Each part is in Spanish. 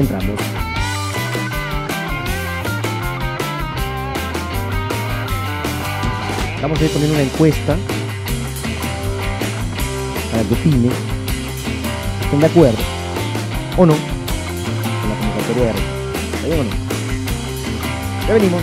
entramos Vamos a ir poniendo una encuesta para que opine ¿Están de acuerdo o no con la convocatoria de o Ya venimos.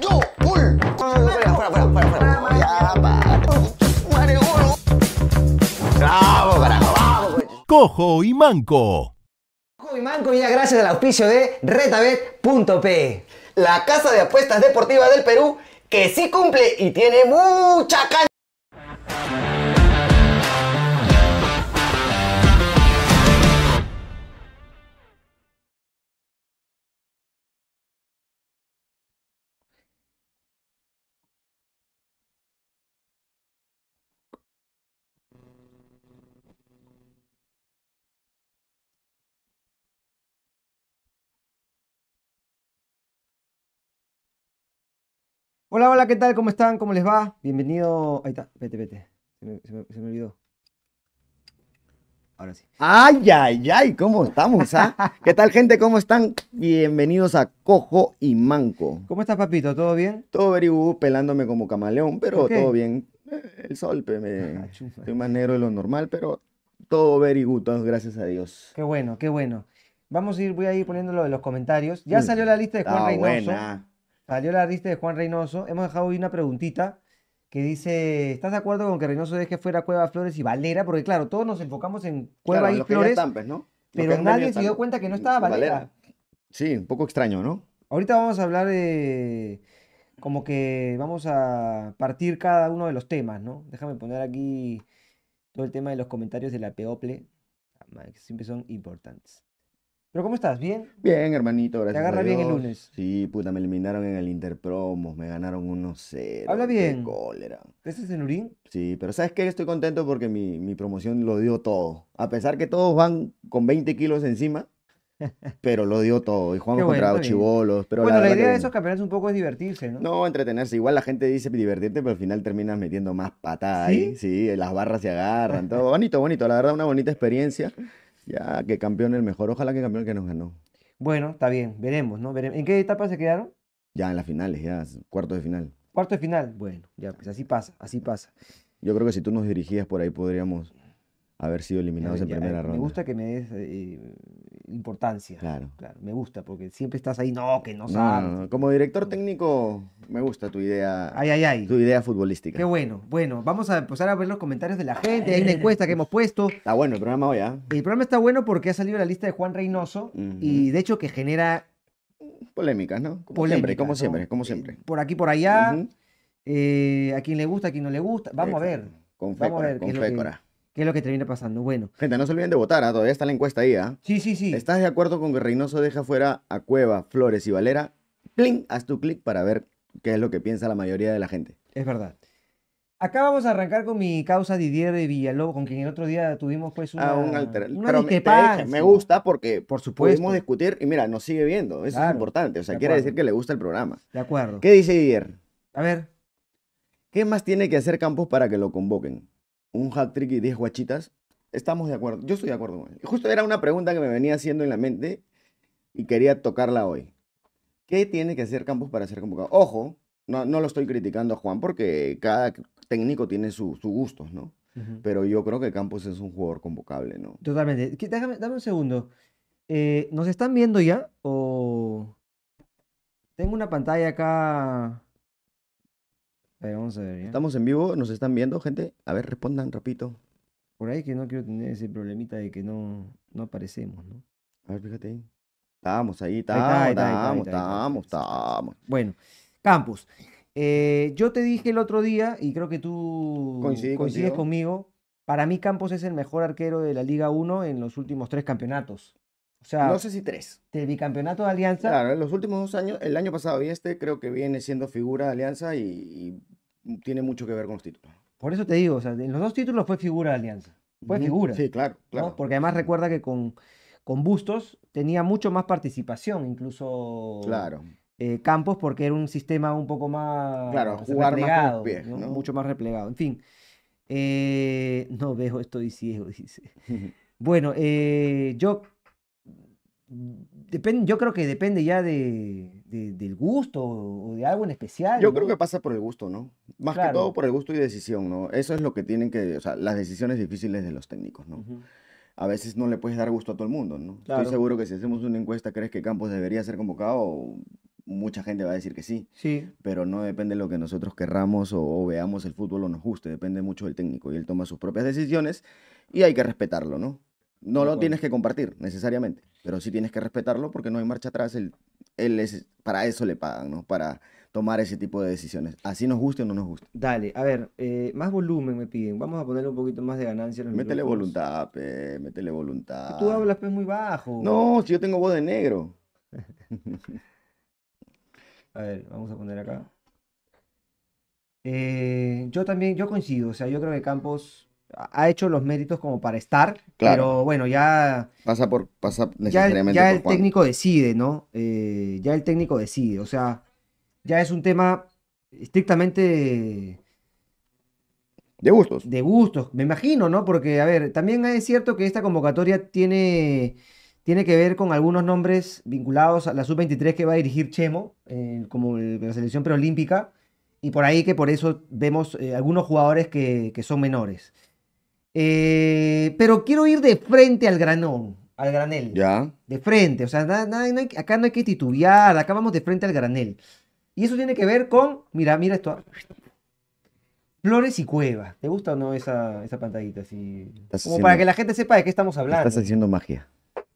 ¡Yo! Cojo y manco. Cojo y manco ya gracias al auspicio de retabet.pe, la casa de apuestas deportivas del Perú que sí cumple y tiene mucha cancha. Hola, hola, ¿qué tal? ¿Cómo están? ¿Cómo les va? Bienvenido. Ahí está, vete, vete. Se me, olvidó. Ahora sí. ¡Ay, ay, ay! ¿Cómo estamos? Ah? ¿Qué tal, gente? ¿Cómo están? Bienvenidos a Cojo y Manco. ¿Cómo estás, papito? ¿Todo bien? Todo verigú, pelándome como camaleón, pero todo bien. Eh, el sol, pe, me... Ah, estoy más negro de lo normal, pero todo todos gracias a Dios. Qué bueno, qué bueno. Vamos a ir, voy a ir poniéndolo en los comentarios. Ya mm. salió la lista de Juan ah, Reynoso. Buena. Salió la lista de Juan Reynoso. Hemos dejado hoy una preguntita que dice, ¿estás de acuerdo con que Reynoso deje fuera Cueva Flores y Valera? Porque claro, todos nos enfocamos en Cueva y Flores, pues, ¿no? pero nadie se dio cuenta que no estaba Valera. Valera. Sí, un poco extraño, ¿no? Ahorita vamos a hablar de... Como que vamos a partir cada uno de los temas, ¿no? Déjame poner aquí todo el tema de los comentarios de la People, ah, que siempre son importantes. ¿Pero cómo estás? ¿Bien? Bien, hermanito, gracias. Te agarra bien el lunes. Sí, puta, me eliminaron en el Interpromos, me ganaron 1-0. Habla bien. Qué cólera. ¿Este es el Urín? Sí, pero ¿sabes qué? Estoy contento porque mi, mi promoción lo dio todo. A pesar que todos van con 20 kilos encima, pero lo dio todo. Y jugamos contra chivolos. Pero bueno, la, idea de esos campeonatos un poco es divertirse, ¿no? No, entretenerse. Igual la gente dice divertirte, pero al final terminas metiendo más patadas ahí. Sí, las barras se agarran, todo. bonito, bonito. La verdad, una bonita experiencia. Ya, que campeón el mejor. Ojalá que campeón el que nos ganó. Bueno, está bien, veremos, ¿no? Veremos. ¿En qué etapa se quedaron? Ya en las finales, ya, Cuarto de final. Cuarto de final, bueno, ya, pues así pasa, así pasa. Yo creo que si tú nos dirigías por ahí podríamos haber sido eliminados en primera ronda. Me gusta que me des eh, importancia. Claro. Me gusta, porque siempre estás ahí, no, que no sabes. Como director técnico, me gusta tu idea. Ay, ay, ay. Tu idea futbolística. Qué bueno. Bueno, vamos a empezar a ver los comentarios de la gente. Hay una encuesta que hemos puesto. Está bueno el programa hoy, ¿ah? El programa está bueno porque ha salido la lista de Juan Reynoso y de hecho que genera. Polémicas, ¿no? Como siempre, como siempre, como eh, siempre. por aquí, por allá. Eh, a quien le gusta, a quien no le gusta. Vamos a ver. Con Vamos con fécora. ¿Qué es lo que termina pasando? Bueno. Gente, no se olviden de votar, ¿ah? todavía está la encuesta ahí, ¿ah? Sí, sí, sí. ¿Estás de acuerdo con que Reynoso deja fuera a Cueva, Flores y Valera? ¡Pling! Haz tu clic para ver qué es lo que piensa la mayoría de la gente. Es verdad. Acá vamos a arrancar con mi causa Didier de Villalobos, con quien el otro día tuvimos pues una, ah, un alter... pero Pero me, me, gusta porque por supuesto. pudimos discutir y mira, nos sigue viendo. Eso es importante. O sea, quiere decir que le gusta el programa. De acuerdo. ¿Qué dice Didier? A ver. ¿Qué más tiene que hacer Campos para que lo convoquen? un hat trick y 10 guachitas, estamos de acuerdo. Yo estoy de acuerdo con él. Justo era una pregunta que me venía haciendo en la mente y quería tocarla hoy. ¿Qué tiene que hacer Campos para ser convocado? Ojo, no, lo estoy criticando a Juan porque cada técnico tiene sus su gustos, ¿no? Pero yo creo que Campos es un jugador convocable, ¿no? Totalmente. Déjame, dame un segundo. Eh, ¿Nos están viendo ya? ¿O.? Tengo una pantalla acá vamos a ver, Estamos en vivo, nos están viendo, gente. A ver, respondan repito Por ahí que no quiero tener ese problemita de que no, no aparecemos, ¿no? A ver, fíjate ahí. Estamos ahí, estamos, estamos, estamos, Bueno, Campos, eh, yo te dije el otro día, y creo que tú coincides conmigo, para mí Campos es el mejor arquero de la Liga 1 en los últimos tres campeonatos. O sea, no sé si tres. Del bicampeonato de Alianza. Claro, en los últimos dos años, el año pasado y este, creo que viene siendo figura de Alianza y tiene mucho que ver con los títulos. Por eso te digo, en los dos títulos fue figura de Alianza. Fue figura. Sí, claro, claro. Porque además recuerda que con, con Bustos tenía mucho más participación, incluso. Eh, campos porque era un sistema un poco más claro, jugar replegado, mucho más replegado. En fin, eh, no veo, estoy ciego, dice. bueno, eh, yo, depende yo creo que depende ya de, del gusto o de algo en especial. Yo creo que pasa por el gusto, ¿no? Más que todo por el gusto y decisión, ¿no? Eso es lo que tienen que, o sea, las decisiones difíciles de los técnicos, ¿no? A veces no le puedes dar gusto a todo el mundo, ¿no? Estoy seguro que si hacemos una encuesta, ¿crees que Campos debería ser convocado? Mucha gente va a decir que sí. Sí. Pero no depende de lo que nosotros querramos o veamos el fútbol o nos guste, depende mucho del técnico y él toma sus propias decisiones y hay que respetarlo, ¿no? No lo tienes que compartir necesariamente, pero sí tienes que respetarlo porque no hay marcha atrás. él es, para eso le pagan, ¿no? Para tomar ese tipo de decisiones. Así nos guste o no nos guste. Dale, a ver, eh, más volumen me piden. Vamos a poner un poquito más de ganancia. métele voluntad, pe, métele voluntad. Tú hablas pe, muy bajo. No, si yo tengo voz de negro. a ver, vamos a poner acá. Eh, yo también, yo coincido. O sea, yo creo que Campos ha hecho los méritos como para estar, pero bueno, ya... Pasa por, necesariamente Ya, el técnico decide, ¿no? Eh, ya el técnico decide, o sea, ya es un tema estrictamente... De gustos. De gustos, me imagino, ¿no? Porque, a ver, también es cierto que esta convocatoria tiene, tiene que ver con algunos nombres vinculados a la sub-23 que va a dirigir Chemo, eh, como la selección preolímpica, y por ahí que por eso vemos eh, algunos jugadores que son menores. Eh, pero quiero ir de frente al granón, al granel. Ya. De frente, o sea, acá no hay que titubear, acá vamos de frente al granel. Y eso tiene que ver con, mira, mira esto. Flores y cuevas. ¿Te gusta o no esa, esa pantallita? Como para que la gente sepa de qué estamos hablando. Estás haciendo magia.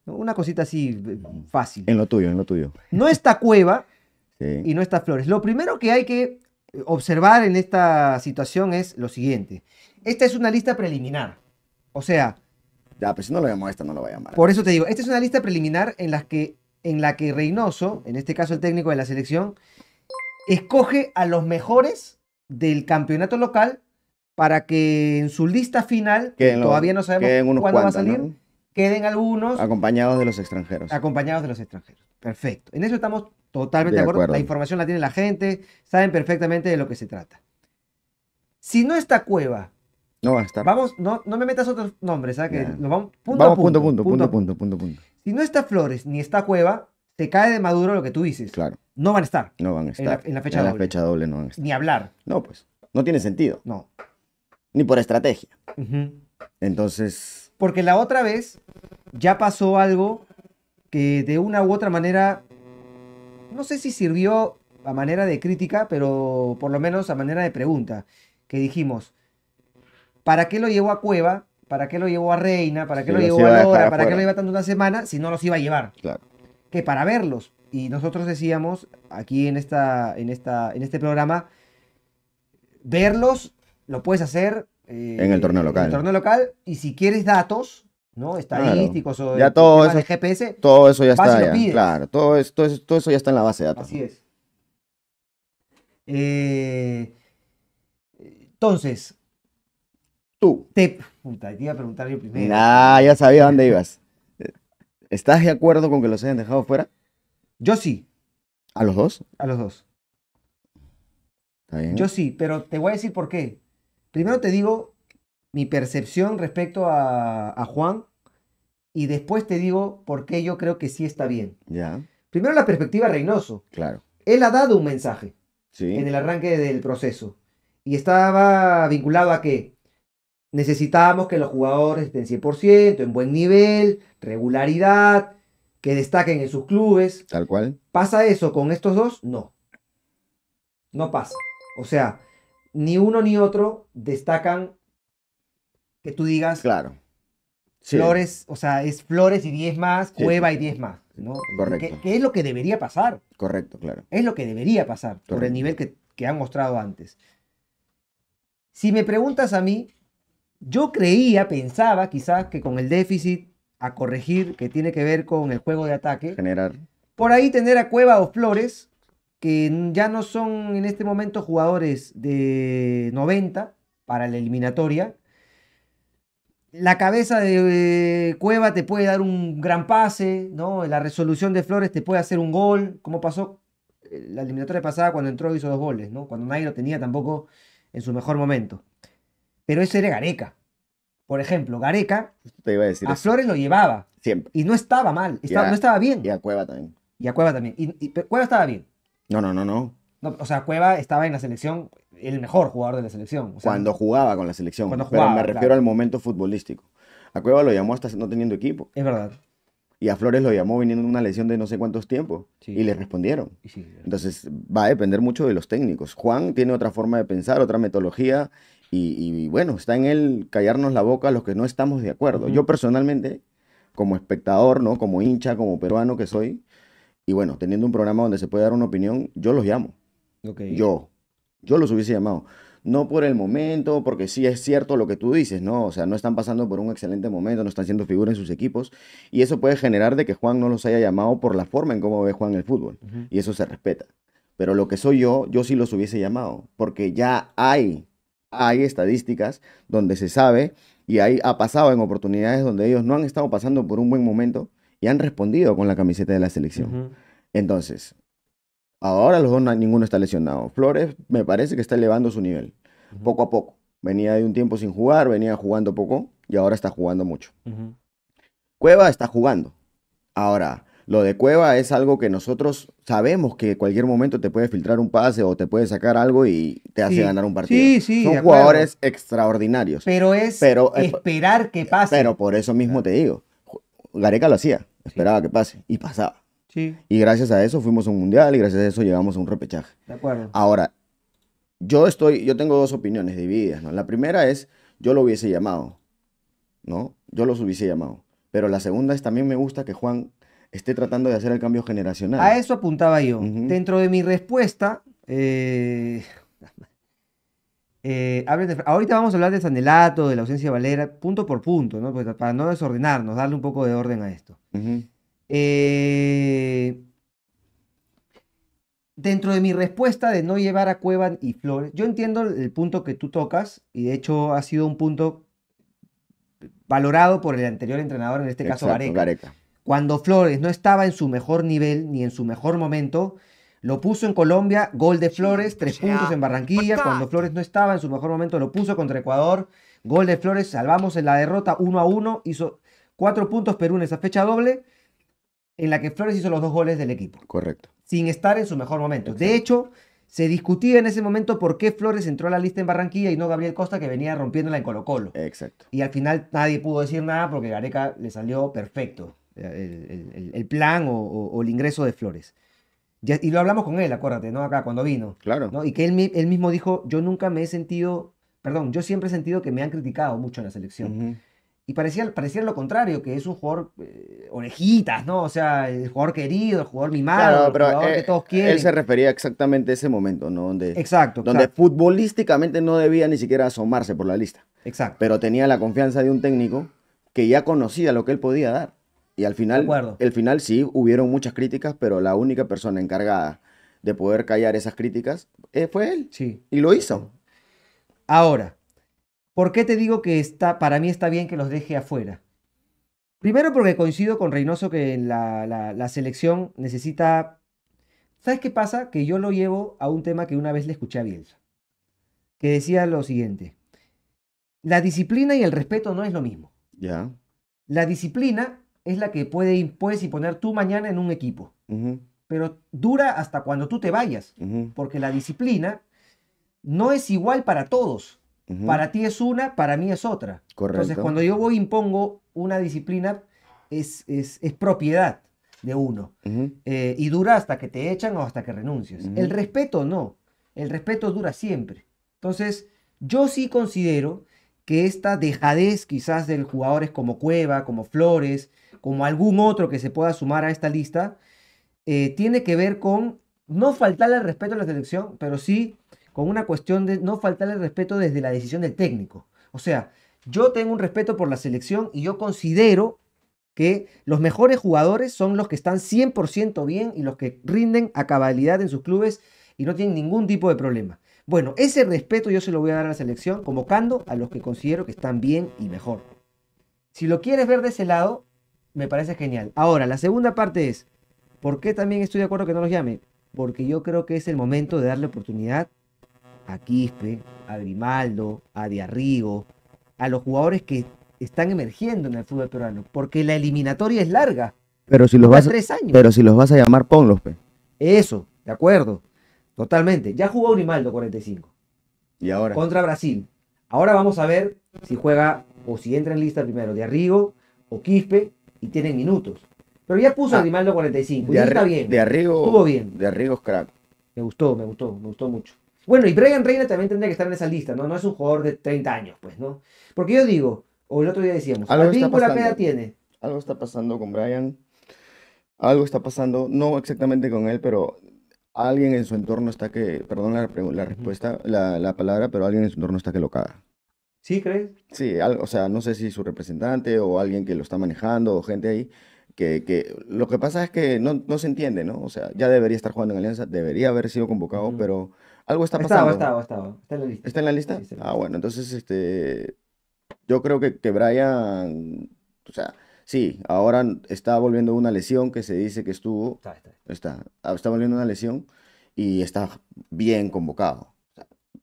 Una cosita así eh, fácil. En lo tuyo, en lo tuyo. No está cueva y no está flores. Lo primero que hay que observar en esta situación es lo siguiente esta es una lista preliminar. O sea... Ya, pues si no lo llamó esta, no lo voy a llamar. Por eso te digo, esta es una lista preliminar en, las que, en la que Reynoso, en este caso el técnico de la selección, escoge a los mejores del campeonato local para que en su lista final, que todavía no sabemos cuándo va a salir, queden algunos... Acompañados de los extranjeros. Acompañados de los extranjeros. Perfecto. En eso estamos totalmente de acuerdo. acuerdo. La información la tiene la gente, saben perfectamente de lo que se trata. Si no está Cueva no va a estar. Vamos, no, no me metas otros nombres, ¿sabes? ¿ah? Que vamos punto, punto, punto, punto, punto, Si no está Flores ni está Cueva, te cae de maduro lo que tú dices. Claro. No van a estar. No van a estar. En la, fecha doble. Ni hablar. No, pues. No tiene sentido. No. Ni por estrategia. Entonces. Porque la otra vez ya pasó algo que de una u otra manera. No sé si sirvió a manera de crítica, pero por lo menos a manera de pregunta. Que dijimos ¿Para qué lo llevó a Cueva? ¿Para qué lo llevó a Reina? ¿Para qué lo llevó a Lora? ¿Para qué lo iba tanto una semana si no los iba a llevar? Claro. Que para verlos. Y nosotros decíamos aquí en, esta, en, esta, en este programa, verlos lo puedes hacer eh, en el torneo local. En el torneo local y si quieres datos, ¿no? Estadísticos o de GPS. Todo eso ya está claro, todo, eso ya está en la base de datos. Así es. Eh, entonces, Tú. Te, te iba a preguntar yo primero. Nah, ya sabía dónde ibas. ¿Estás de acuerdo con que los hayan dejado fuera? Yo sí. ¿A los dos? A los dos. ¿Está bien? Yo sí, pero te voy a decir por qué. Primero te digo mi percepción respecto a, Juan y después te digo por qué yo creo que sí está bien. Ya. Primero la perspectiva Reynoso. Claro. Él ha dado un mensaje en el arranque del proceso y estaba vinculado a que necesitamos que los jugadores estén 100%, en buen nivel, regularidad, que destaquen en sus clubes. Tal cual. ¿Pasa eso con estos dos? No. No pasa. O sea, ni uno ni otro destacan que tú digas. Claro. Flores, o sea, es Flores y 10 más, Cueva y 10 más. ¿no? Correcto. qué es lo que debería pasar. Correcto, claro. Es lo que debería pasar por el nivel que, que han mostrado antes. Si me preguntas a mí, yo creía, pensaba quizás que con el déficit a corregir que tiene que ver con el juego de ataque, generar. Por ahí tener a Cueva o Flores, que ya no son en este momento jugadores de 90 para la eliminatoria. La cabeza de eh, Cueva te puede dar un gran pase, ¿no? La resolución de Flores te puede hacer un gol, como pasó eh, la eliminatoria pasada cuando entró y hizo dos goles, ¿no? Cuando nadie lo tenía tampoco en su mejor momento. Pero eso era Gareca. Por ejemplo, Gareca Te iba a, decir a Flores lo llevaba. Siempre. Y no estaba mal, no estaba bien. Y a Cueva también. Y a Cueva también. Y, Cueva estaba bien. No, no, no, no, no. O sea, Cueva estaba en la selección, el mejor jugador de la selección. cuando jugaba con la selección. Cuando jugaba, pero me refiero al momento futbolístico. A Cueva lo llamó hasta no teniendo equipo. Es verdad. Y a Flores lo llamó viniendo de una lesión de no sé cuántos tiempos. Y le respondieron. Entonces va a depender mucho de los técnicos. Juan tiene otra forma de pensar, otra metodología y, bueno, está en él callarnos la boca a los que no estamos de acuerdo. Yo personalmente, como espectador, ¿no? Como hincha, como peruano que soy, y bueno, teniendo un programa donde se puede dar una opinión, yo los llamo. Yo. Yo los hubiese llamado. No por el momento, porque sí es cierto lo que tú dices, ¿no? O sea, no están pasando por un excelente momento, no están siendo figuras en sus equipos. Y eso puede generar de que Juan no los haya llamado por la forma en cómo ve Juan el fútbol. Y eso se respeta. Pero lo que soy yo, yo sí los hubiese llamado. Porque ya hay hay estadísticas donde se sabe y ahí ha pasado en oportunidades donde ellos no han estado pasando por un buen momento y han respondido con la camiseta de la selección. Entonces, ahora los dos ninguno está lesionado. Flores me parece que está elevando su nivel, poco a poco. Venía de un tiempo sin jugar, venía jugando poco y ahora está jugando mucho. Cueva está jugando. Ahora, lo de Cueva es algo que nosotros sabemos que en cualquier momento te puede filtrar un pase o te puede sacar algo y te hace ganar un partido. Sí, sí, Son jugadores extraordinarios. Pero es eh, esperar que pase. Pero por eso mismo te digo, Gareca lo hacía, esperaba que pase y pasaba. Y gracias a eso fuimos a un mundial y gracias a eso llegamos a un repechaje. De acuerdo. Ahora, yo estoy, yo tengo dos opiniones divididas, La primera es, yo lo hubiese llamado, ¿no? Yo los hubiese llamado. Pero la segunda es, también me gusta que Juan esté tratando de hacer el cambio generacional. A eso apuntaba yo. Dentro de mi respuesta, eh, eh, ahorita vamos a hablar de Sanelato, de la ausencia de Valera, punto por punto, ¿no? Pues, para no desordenarnos, darle un poco de orden a esto. Eh, dentro de mi respuesta de no llevar a Cuevan y Flores, yo entiendo el punto que tú tocas, y de hecho ha sido un punto valorado por el anterior entrenador, en este caso Gareca. Gareca. Cuando Flores no estaba en su mejor nivel ni en su mejor momento, lo puso en Colombia, gol de Flores, tres puntos en Barranquilla. Pues Cuando Flores no estaba en su mejor momento, lo puso contra Ecuador, gol de Flores, salvamos en la derrota 1 a 1, hizo cuatro puntos Perú en esa fecha doble, en la que Flores hizo los dos goles del equipo. Correcto. Sin estar en su mejor momento. De hecho, se discutía en ese momento por qué Flores entró a la lista en Barranquilla y no Gabriel Costa, que venía rompiéndola en Colo-Colo. Exacto. Y al final nadie pudo decir nada porque Gareca le salió perfecto el, el, plan o, el ingreso de Flores. y lo hablamos con él, acuérdate, ¿no? Acá cuando vino. Claro. ¿no? Y que él, mismo dijo, yo nunca me he sentido, perdón, yo siempre he sentido que me han criticado mucho en la selección. Y parecía, parecía, lo contrario, que es un jugador eh, orejitas, ¿no? O sea, el jugador querido, el jugador mimado, el jugador que eh, todos quieren. Él se refería exactamente a ese momento, ¿no? Donde, exacto. Donde futbolísticamente no debía ni siquiera asomarse por la lista. Exacto. Pero tenía la confianza de un técnico que ya conocía lo que él podía dar. Y al final, el final sí, hubieron muchas críticas, pero la única persona encargada de poder callar esas críticas eh, fue él. Sí. Y lo hizo. Ahora, ¿por qué te digo que está, para mí está bien que los deje afuera? Primero porque coincido con Reynoso que la, selección necesita... ¿Sabes qué pasa? Que yo lo llevo a un tema que una vez le escuché a Bielsa, que decía lo siguiente. La disciplina y el respeto no es lo mismo. Ya. La disciplina es la que puede, puedes imponer tú mañana en un equipo. Pero dura hasta cuando tú te vayas, porque la disciplina no es igual para todos. Para ti es una, para mí es otra. Entonces, cuando yo voy impongo una disciplina, es, es, propiedad de uno. Eh, y dura hasta que te echan o hasta que renuncias. El respeto no. El respeto dura siempre. Entonces, yo sí considero que esta dejadez quizás de jugadores como Cueva, como Flores, como algún otro que se pueda sumar a esta lista, eh, tiene que ver con no faltarle el respeto a la selección, pero sí con una cuestión de no faltarle el respeto desde la decisión del técnico. O sea, yo tengo un respeto por la selección y yo considero que los mejores jugadores son los que están 100% bien y los que rinden a cabalidad en sus clubes y no tienen ningún tipo de problema. Bueno, ese respeto yo se lo voy a dar a la selección, convocando a los que considero que están bien y mejor. Si lo quieres ver de ese lado, me parece genial. Ahora, la segunda parte es, ¿por qué también estoy de acuerdo que no los llame? Porque yo creo que es el momento de darle oportunidad a Quispe, a Grimaldo, a Diarrigo, a los jugadores que están emergiendo en el fútbol peruano, porque la eliminatoria es larga. Pero si los vas a, tres años. Pero si los vas a llamar, ponlos, Eso, de acuerdo. Totalmente. Ya jugó Grimaldo 45. Y ahora. Contra Brasil. Ahora vamos a ver si juega o si entra en lista primero Diarrigo o Quispe tienen minutos. Pero ya puso animal ah, Grimaldo 45. De y está bien. De arriba. Estuvo bien. De Arrigo es crack. Me gustó, me gustó, me gustó mucho. Bueno, y Brian Reina también tendría que estar en esa lista, ¿no? No es un jugador de 30 años, pues, ¿no? Porque yo digo, o el otro día decíamos, ¿Algo tiene? Algo está pasando con Brian. Algo está pasando, no exactamente con él, pero alguien en su entorno está que, perdón la, respuesta, la, la palabra, pero alguien en su entorno está que lo ¿Sí crees? Sí, o sea, no sé si su representante o alguien que lo está manejando o gente ahí, que, que lo que pasa es que no, no, se entiende, ¿no? O sea, ya debería estar jugando en Alianza, debería haber sido convocado, pero algo está pasando. Estaba, estaba, estaba. Está en la lista. ¿Está en la lista? Ah, bueno, entonces, este, yo creo que, que Brian, o sea, sí, ahora está volviendo una lesión que se dice que estuvo. Está, está. Está, está ah, volviendo una lesión y está bien convocado.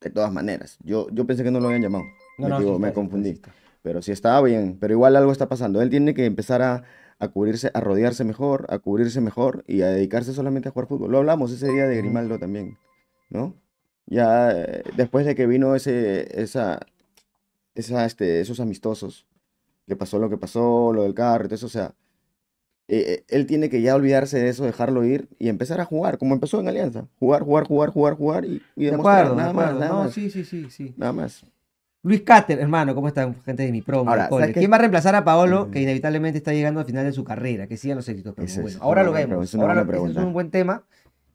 De todas maneras, yo, yo pensé que no lo habían llamado. No, me, no, me confundí. pero sí estaba bien, pero igual algo está pasando. Él tiene que empezar a, a cubrirse, a rodearse mejor, a cubrirse mejor y a dedicarse solamente a jugar fútbol. Lo hablamos ese día de Grimaldo también, ¿no? Ya eh, después de que vino ese, esa, esa, este, esos amistosos, que pasó lo que pasó, lo del carro, entonces eso, o sea, eh, eh, él tiene que ya olvidarse de eso, dejarlo ir y empezar a jugar, como empezó en Alianza, jugar, jugar, jugar, jugar, jugar y, nada más, nada más. Sí, sí, sí, sí. Nada más. Luis Cáter, hermano, ¿cómo están? Gente de mi promo. Ahora, ¿Quién va a reemplazar a Paolo, mm. que inevitablemente está llegando al final de su carrera? Que sigan los éxitos. ahora lo vemos. Es ahora lo, es un buen tema.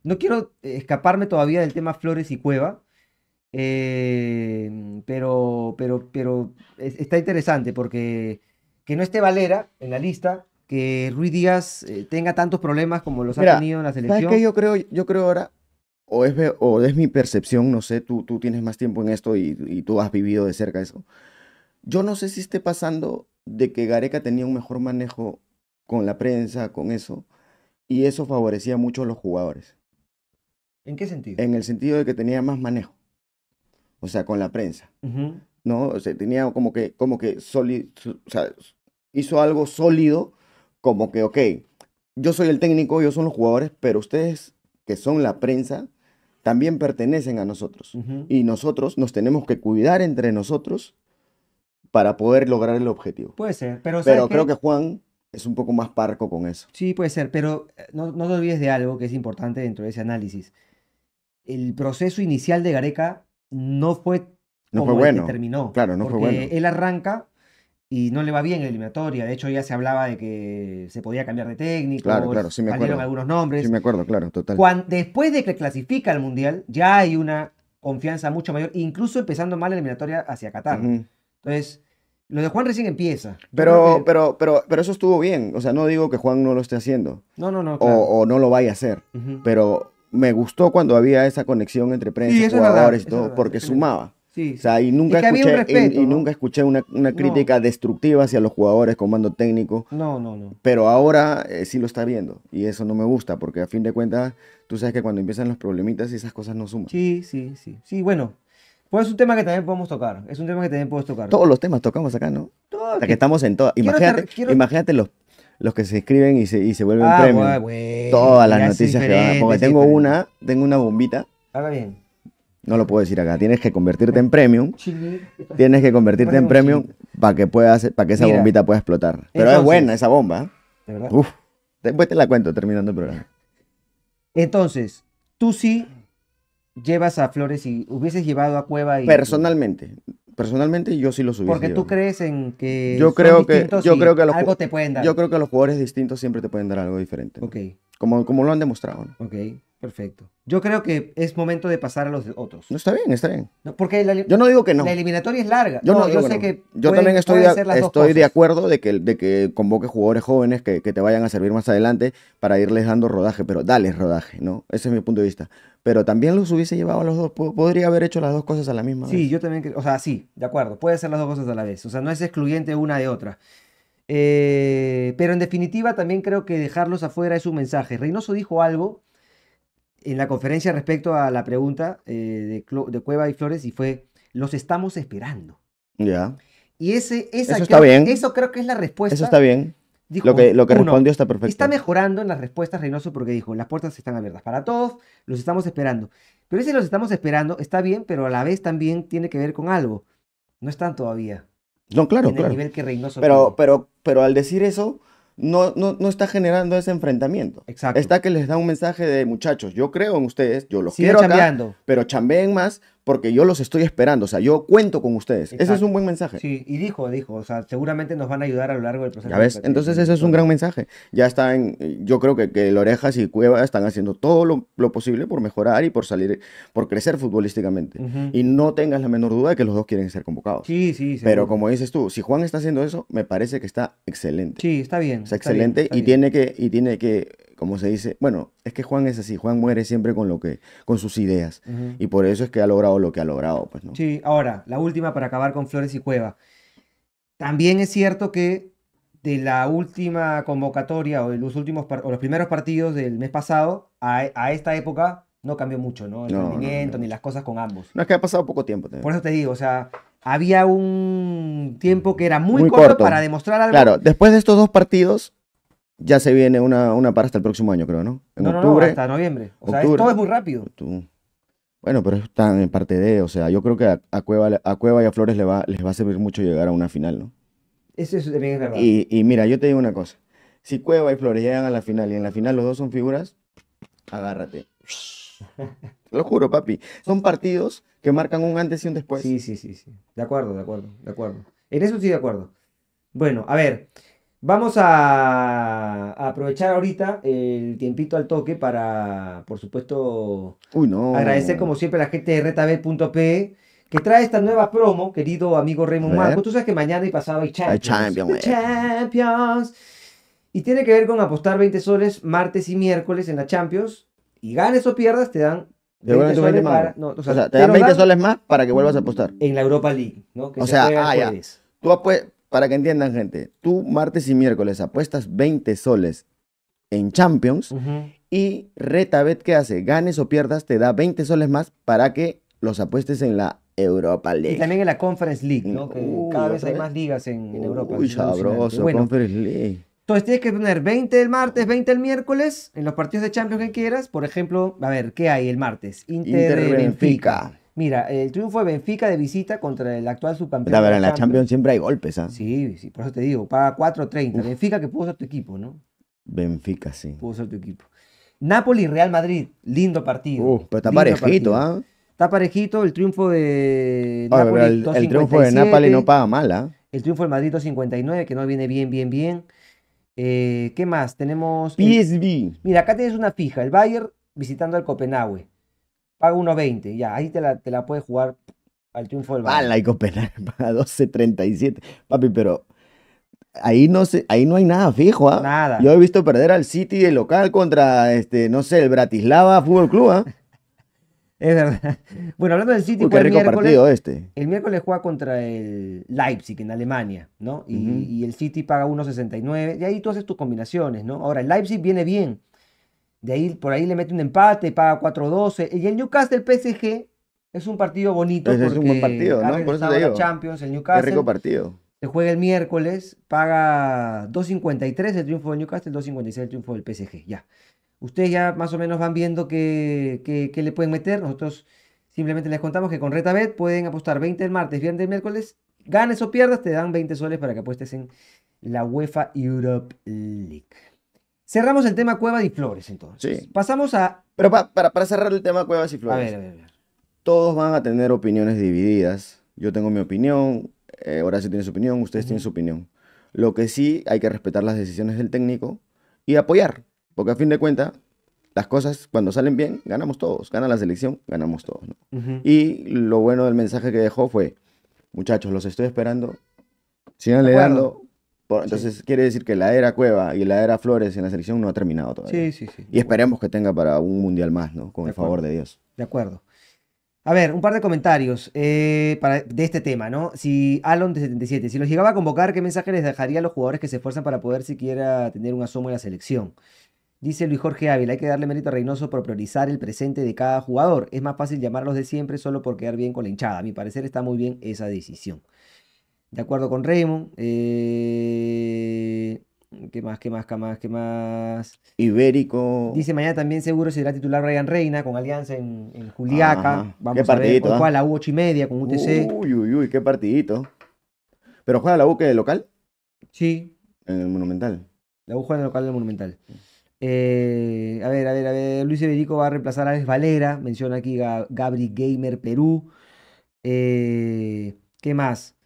No quiero eh, escaparme todavía del tema Flores y Cueva, eh, pero, pero, pero está interesante porque que no esté Valera en la lista, que Ruiz Díaz eh, tenga tantos problemas como los ha tenido en la selección. Es Yo creo, yo creo ahora, o es, o es mi percepción, no sé, tú, tú tienes más tiempo en esto y, tú has vivido de cerca eso. Yo no sé si esté pasando de que Gareca tenía un mejor manejo con la prensa, con eso, y eso favorecía mucho a los jugadores. ¿En qué sentido? En el sentido de que tenía más manejo, o sea, con la prensa. ¿No? O sea, tenía como que, como que sólido, o sea, hizo algo sólido, como que, ok, yo soy el técnico, yo son los jugadores, pero ustedes que son la prensa, también pertenecen a nosotros. Y nosotros nos tenemos que cuidar entre nosotros para poder lograr el objetivo. Puede ser, pero... Pero creo que... Juan es un poco más parco con eso. Sí, puede ser, pero eh, no, no te olvides de algo que es importante dentro de ese análisis. El proceso inicial de Gareca no fue no como fue bueno. terminó. Claro, no fue bueno. Él arranca y no le va bien en eliminatoria. De hecho, ya se hablaba de que se podía cambiar de técnico. Claro, claro, sí me acuerdo. algunos nombres. Sí me acuerdo, claro, total. después de que clasifica al Mundial, ya hay una confianza mucho mayor, incluso empezando mal la eliminatoria hacia Qatar. Entonces, lo de Juan recién empieza. Pero, pero, pero, pero eso estuvo bien. O sea, no digo que Juan no lo esté haciendo. No, no, no. O, no lo vaya a hacer. Pero me gustó cuando había esa conexión entre prensa, y jugadores y todo, porque sumaba y nunca escuché, una, crítica destructiva hacia los jugadores con mando técnico. No, no, no. Pero ahora eh, sí lo está viendo. Y eso no me gusta, porque a fin de cuentas, tú sabes que cuando empiezan los problemitas esas cosas no suman. Sí, sí, sí. Sí, bueno. Pues es un tema que también podemos tocar. Es un tema que también podemos tocar. Todos los temas tocamos acá, ¿no? Todos que, estamos en todas. Imagínate, los que se escriben y se, y vuelven ah, premios. Todas las noticias que van. Porque tengo una, tengo una bombita. Haga bien. No lo puedo decir acá. Tienes que convertirte en premium. Tienes que convertirte en premium para que puedas, para que esa bombita pueda explotar. Pero es buena esa bomba. ¿eh? verdad? Después te la cuento terminando el programa. Entonces, tú sí llevas a Flores y hubieses llevado a Cueva y. Personalmente. Personalmente yo sí lo subí. Porque tú crees en que yo creo que yo creo que los, algo te pueden dar. Yo creo que los jugadores distintos siempre te pueden dar algo diferente. Okay. Ok. Como, lo han demostrado. Ok, perfecto. Yo creo que es momento de pasar a los otros. No está bien, está bien. porque la, yo no digo que no. La eliminatoria es larga. Yo también estoy, estoy de acuerdo de que, de que convoque jugadores jóvenes que, te vayan a servir más adelante para irles dando rodaje, pero dale rodaje, ¿no? Ese es mi punto de vista. Pero también los hubiese llevado a los dos. Podría haber hecho las dos cosas a la misma vez. Sí, yo también. O sea, sí, de acuerdo. Puede hacer las dos cosas a la vez. O sea, no es excluyente una de otra. Eh, pero en definitiva también creo que dejarlos afuera es un mensaje. Reynoso dijo algo en la conferencia respecto a la pregunta eh, de, Cueva y Flores y fue, los estamos esperando. Ya. Y ese, eso está creo, bien. Eso que es la respuesta. Eso está bien. lo que, respondió está perfecto. Está mejorando en las respuestas Reynoso porque dijo, las puertas están abiertas para todos, los estamos esperando. Pero ese los estamos esperando está bien, pero a la vez también tiene que ver con algo. No están todavía. No, claro, que pero, pero, pero al decir eso, no, no, está generando ese enfrentamiento. Exacto. Está que les da un mensaje de muchachos, yo creo en ustedes, yo los Sigue quiero pero chambeen más porque yo los estoy esperando, o sea, yo cuento con ustedes. Ese es un buen mensaje. Sí, y dijo, dijo, o sea, seguramente nos van a ayudar a lo largo del proceso. ¿Ya ves? Entonces ese es un gran mensaje. Ya están, yo creo que, que Lorejas y Cueva están haciendo todo lo, posible por mejorar y por salir, por crecer futbolísticamente. Y no tengas la menor duda de que los dos quieren ser convocados. Sí, sí, sí. Pero como dices tú, si Juan está haciendo eso, me parece que está excelente. Sí, está bien. Está, excelente y, Tiene que, y tiene que como se dice? Bueno, es que Juan es así, Juan muere siempre con lo que, con sus ideas. Y por eso es que ha logrado lo que ha logrado, pues, ¿no? Sí, ahora, la última para acabar con Flores y Cueva. También es cierto que de la última convocatoria o de los últimos o los primeros partidos del mes pasado a, esta época no cambió mucho, ¿no? El rendimiento ni las cosas con ambos. No es que ha pasado poco tiempo. Por eso te digo, o sea, había un tiempo que era muy, corto, corto, para demostrar algo. Claro, después de estos dos partidos ya se viene una, una para hasta el próximo año, creo, ¿no? En octubre, hasta noviembre. O sea, todo es muy rápido. Bueno, pero están en parte de, o sea, yo creo que a, Cueva, a Cueva y a Flores les va, les va a servir mucho llegar a una final, ¿no? Eso, también es verdad. Y, mira, yo te digo una cosa. Si Cueva y Flores llegan a la final y en la final los dos son figuras, agárrate. Lo juro, papi. Son partidos que marcan un antes y un después. Sí, sí, sí, sí. De acuerdo, de acuerdo, de acuerdo. En eso sí, de acuerdo. Bueno, a ver, Vamos a, aprovechar ahorita el tiempito al toque para, por supuesto, agradecer como siempre a la gente de rtb.p que trae esta nueva promo, querido amigo Raymond Marcos. Tú sabes que mañana y pasado hay Champions. Champions. Y tiene que ver con apostar 20 soles martes y miércoles en la Champions. Y ganes o pierdas, te dan 20 soles más. o sea, te dan 20 soles más para que vuelvas a apostar. En la Europa League, ¿no? o sea, ah, Tú apuestas para que entiendan, gente, tú martes y miércoles apuestas 20 soles en Champions y Retabet, ¿qué hace? Ganes o pierdas, te da 20 soles más para que los apuestes en la Europa League. Y también en la Conference League, ¿no? Que cada vez hay más ligas en, Europa. Uy, sabroso, Conference League. Entonces tienes que tener 20 el martes, 20 el miércoles, en los partidos de Champions que quieras. Por ejemplo, a ver, ¿qué hay el martes? Inter, Benfica. Mira, el triunfo de Benfica de visita contra el actual subcampeón. La verdad, en la Champions, siempre hay golpes, ¿ah? Sí, sí, por eso te digo, paga 4.30. Benfica que pudo ser tu equipo, ¿no? Benfica, sí. Pudo ser tu equipo. Napoli, Real Madrid, lindo partido. Uh, pero está parejito, ¿ah? Está parejito, el triunfo de Napoli. el, el, triunfo de Napoli no paga mal, ¿ah? El triunfo del Madrid 259, que no viene bien, bien, bien. Eh, ¿Qué más? Tenemos. PSV. Mira, acá tienes una fija. El Bayern visitando al Copenhague paga 1.20, ya, ahí te la, te puedes jugar al triunfo del Bayern. Ah, que operar paga 12.37. Papi, pero ahí no se, ahí no hay nada fijo, ¿ah? Nada. Yo he visto perder al City de local contra este, no sé, el Bratislava Fútbol Club, ¿ah? es verdad. Bueno, hablando del City, el rico este. El miércoles juega contra el Leipzig en Alemania, ¿no? Y, y el City paga 1.69. Y ahí tú haces tus combinaciones, ¿no? Ahora, el Leipzig viene bien. De ahí, por ahí le mete un empate, paga 4-12. Y el Newcastle PSG es un partido bonito. es un buen partido, ¿no? Por eso te digo. Champions, el Newcastle. Qué rico partido. Se juega el miércoles, paga 2.53 el triunfo del Newcastle, 2.56 el triunfo del PSG. Ya. Ustedes ya más o menos van viendo qué, le pueden meter. Nosotros simplemente les contamos que con RetaBet pueden apostar 20 el martes, viernes el miércoles. Ganes o pierdas, te dan 20 soles para que apuestes en la UEFA Europe League. Cerramos el tema Cuevas y Flores, entonces. Pasamos a. Pero para, para cerrar el tema Cuevas y Flores. A ver, a ver, a ver. Todos van a tener opiniones divididas. Yo tengo mi opinión, eh, Horacio tiene su opinión, ustedes tienen su opinión. Lo que sí hay que respetar las decisiones del técnico y apoyar, porque a fin de cuentas, las cosas cuando salen bien, ganamos todos. Gana la selección, ganamos todos. ¿no? Y lo bueno del mensaje que dejó fue, muchachos, los estoy esperando, sigan leyendo entonces quiere decir que la era Cueva y la era Flores en la selección no ha terminado todavía. Sí, sí, sí. Y esperemos que tenga para un mundial más, ¿no? Con el favor de Dios. De acuerdo. A ver, un par de comentarios eh, de este tema, ¿no? Si Alon de 77, si los llegaba a convocar, ¿qué mensaje les dejaría a los jugadores que se esfuerzan para poder siquiera tener un asomo en la selección? Dice Luis Jorge Ávila, hay que darle mérito a Reynoso por priorizar el presente de cada jugador. Es más fácil llamarlos de siempre solo por quedar bien con la hinchada. A mi parecer está muy bien esa decisión de acuerdo con Raymond. Eh, ¿Qué más? ¿Qué más? ¿Qué más? ¿Qué más? Ibérico. Dice mañana también seguro será titular Ryan Reina con Alianza en, en Juliaca. Vamos a ver con ¿ah? la U 8 y media con UTC. Uy, uy, uy, qué partidito. ¿Pero juega la U que de local? Sí. En el Monumental. La U juega en el local del Monumental. Eh, a ver, a ver, a ver. Luis Ibérico va a reemplazar a Alex Valera. Menciona aquí Gabri Gamer Perú. Eh, ¿Qué más?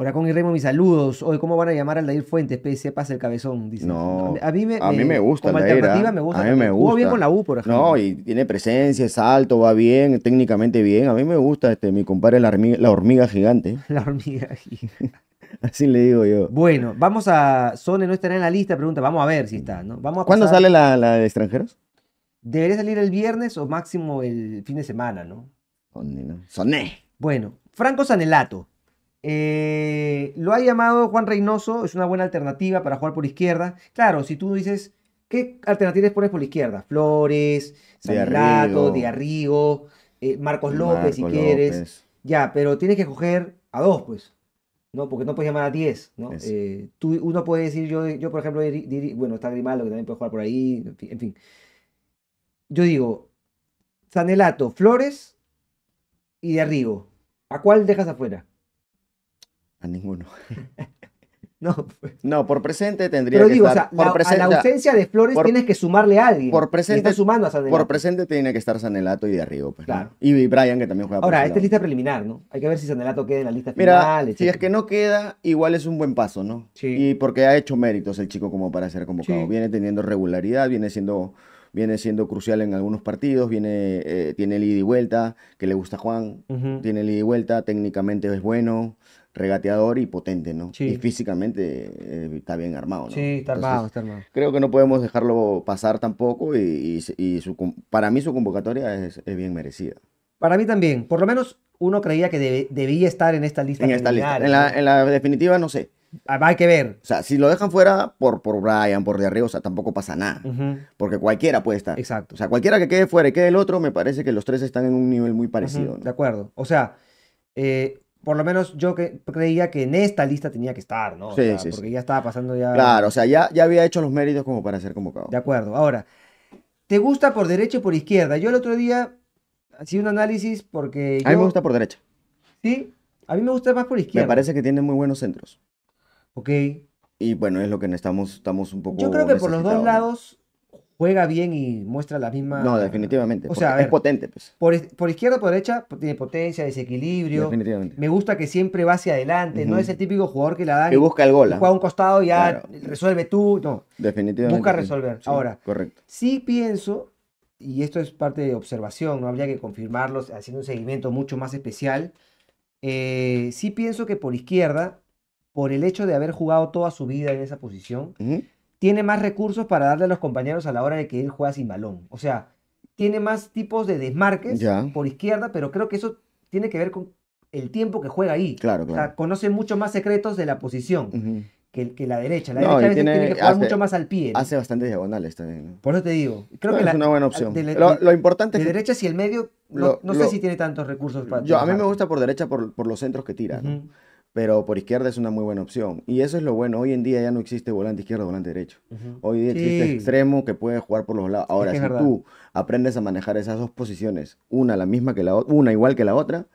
Oracón y Remo, mis saludos. Hoy, ¿cómo van a llamar al Dair Fuentes? PC, pasa el cabezón. Dice. a mí me, gusta. Como ¿ah? alternativa me gusta. A mí me gusta. bien con la U, por ejemplo. No, y tiene presencia, es alto, va bien, técnicamente bien. A mí me gusta este, mi compadre, la hormiga, gigante. La hormiga gigante. Así le digo yo. Bueno, vamos a. Sone no estará en la lista, pregunta. Vamos a ver si está, Vamos a ¿Cuándo sale la, la de extranjeros? Debería salir el viernes o máximo el fin de semana, ¿no? Soné. Bueno, Franco Sanelato. Eh, lo ha llamado Juan Reynoso, es una buena alternativa para jugar por izquierda. Claro, si tú dices, ¿qué alternativas pones por izquierda? Flores, Sanelato, Diarrigo, eh, Marcos López, si quieres. Ya, pero tienes que escoger a dos, pues. ¿no? Porque no puedes llamar a diez ¿no? Eh, uno puede decir, yo, yo por ejemplo, bueno, está Grimaldo que también puede jugar por ahí, en fin. Yo digo, Sanelato, Flores y de ¿A cuál dejas afuera? A ninguno. No, pues. no, por presente tendría Pero que digo, estar. O sea, la ausencia de Flores tienes que sumarle a alguien. Por presente. sumando a Por presente tiene que estar Sanelato y de arriba, pues, claro. Y Brian, que también juega Ahora, esta es lista preliminar, ¿no? Hay que ver si Sanelato queda en la lista Mira, final. si es que no queda, igual es un buen paso, ¿no? Sí. Y porque ha hecho méritos el chico como para ser convocado. Viene teniendo regularidad, viene siendo viene siendo crucial en algunos partidos, viene, eh, tiene el ida y vuelta, que le gusta Juan, tiene el ida y vuelta, técnicamente es bueno, regateador y potente, ¿no? Sí. Y físicamente eh, está bien armado, ¿no? Sí, está armado, está armado. Creo que no podemos dejarlo pasar tampoco y, su, para mí su convocatoria es, bien merecida. Para mí también, por lo menos uno creía que debía estar en esta lista. En esta lista, en, la, definitiva no sé. Ah, hay que ver. O sea, si lo dejan fuera por, por Brian, por de arriba, o sea, tampoco pasa nada. Porque cualquiera puede estar. Exacto. O sea, cualquiera que quede fuera y quede el otro, me parece que los tres están en un nivel muy parecido. De acuerdo. O sea, eh, por lo menos yo que creía que en esta lista tenía que estar, ¿no? sí, sí, porque ya estaba pasando ya. Claro, o sea, ya, ya había hecho los méritos como para ser convocado. De acuerdo. Ahora, ¿te gusta por derecha o por izquierda? Yo el otro día hice un análisis porque. A mí me gusta por derecha. Sí, a mí me gusta más por izquierda. Me parece que tiene muy buenos centros. Ok. Y bueno, es lo que necesitamos, estamos un poco. Yo creo que por los dos lados juega bien y muestra la misma. No, definitivamente. O sea, es potente, pues. Por, izquierda o por derecha tiene potencia, desequilibrio. Definitivamente. Me gusta que siempre va hacia adelante. No es el típico jugador que la da. Que busca el gol. ¿ah? Juega a un costado y ya resuelve tú. No. Definitivamente. Busca resolver. Ahora. Correcto. Sí pienso, y esto es parte de observación, no habría que confirmarlo haciendo un seguimiento mucho más especial. Eh, sí pienso que por izquierda, por el hecho de haber jugado toda su vida en esa posición tiene más recursos para darle a los compañeros a la hora de que él juega sin balón. O sea, tiene más tipos de desmarques por izquierda, pero creo que eso tiene que ver con el tiempo que juega ahí. Claro, claro. O sea, conoce mucho más secretos de la posición. que, la derecha. La derecha tiene, que jugar mucho más al pie. Hace bastante diagonales también. Por eso te digo. Creo que es una buena opción. lo, importante es que, derecha y el medio, no, sé si tiene tantos recursos para. Yo, a mí me gusta por derecha por, los centros que tira. ¿no? pero por izquierda es una muy buena opción. Y eso es lo bueno. Hoy en día ya no existe volante izquierdo, volante derecho. Hoy en día existe extremo que puede jugar por los lados. Ahora, si tú aprendes a manejar esas dos posiciones, una la misma que la una igual que la otra,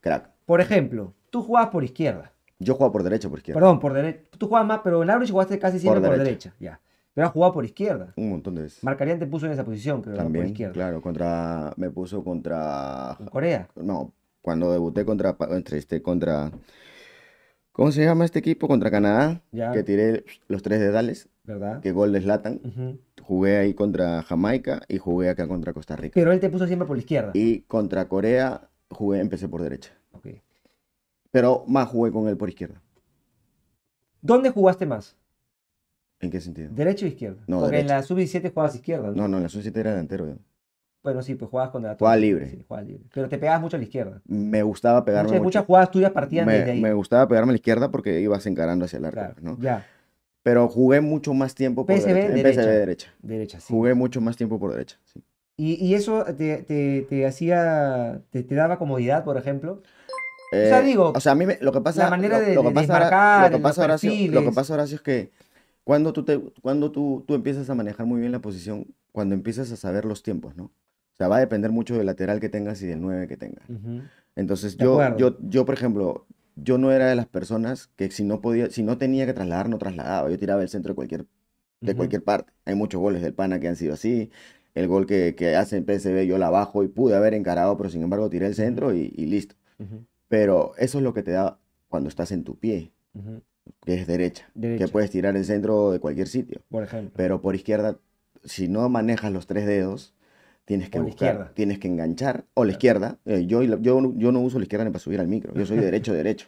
crack. Por ejemplo, tú jugabas por izquierda. Yo jugaba por derecha, por izquierda. Perdón, por derecha. Tú jugabas más, pero en average jugaste casi siempre por, derecha. Ya. Pero has jugado por izquierda. Un montón de veces. Marcarían te puso en esa posición, creo, También, por izquierda. Claro, contra, me puso contra... ¿Corea? No, cuando debuté contra, este, contra ¿Cómo se llama este equipo contra Canadá? Que tiré los tres dedales. ¿Verdad? Que gol deslatan. Jugué ahí contra Jamaica y jugué acá contra Costa Rica. Pero él te puso siempre por izquierda. Y contra Corea jugué, empecé por derecha. Ok. Pero más jugué con él por izquierda. ¿Dónde jugaste más? ¿En qué sentido? ¿Derecho o izquierda? Porque en la sub-17 jugabas izquierda. ¿no? no, en la sub-17 era delantero. Bueno, sí, pues jugabas con la Jugaba libre. libre. Pero te pegabas mucho a la izquierda. Me gustaba pegarme muchas, mucho. Muchas jugadas tuyas partían me, desde ahí. Me gustaba pegarme a la izquierda porque ibas encarando hacia el arco, claro, Ya. Pero jugué mucho más tiempo por derecha. derecha. derecha. sí. Jugué mucho más tiempo por derecha, sí. ¿Y, y eso te, te, te hacía, te, te, daba comodidad, por ejemplo? o sea, eh, digo, o sea, a mí lo que pasa, la manera de, que de ahora, lo que pasa lo que pasa ahora es que cuando tú te, cuando tú, tú empiezas a manejar muy bien la posición, cuando empiezas a saber los tiempos, ¿no? O sea, va a depender mucho del lateral que tengas y del 9 que tengas. Entonces, yo, yo, yo, por ejemplo, yo no era de las personas que si no podía, si no tenía que trasladar, no trasladaba. Yo tiraba el centro de cualquier, de cualquier parte. Hay muchos goles del Pana que han sido así. El gol que, hace en PSB yo la bajo y pude haber encarado, pero sin embargo tiré el centro y, listo. Pero eso es lo que te da cuando estás en tu pie, que es derecha, que puedes tirar el centro de cualquier sitio. Por ejemplo. Pero por izquierda, si no manejas los tres dedos, tienes que buscar, tienes que enganchar, o la izquierda, eh, yo, yo, yo no uso la izquierda ni para subir al micro, yo soy derecho, derecho.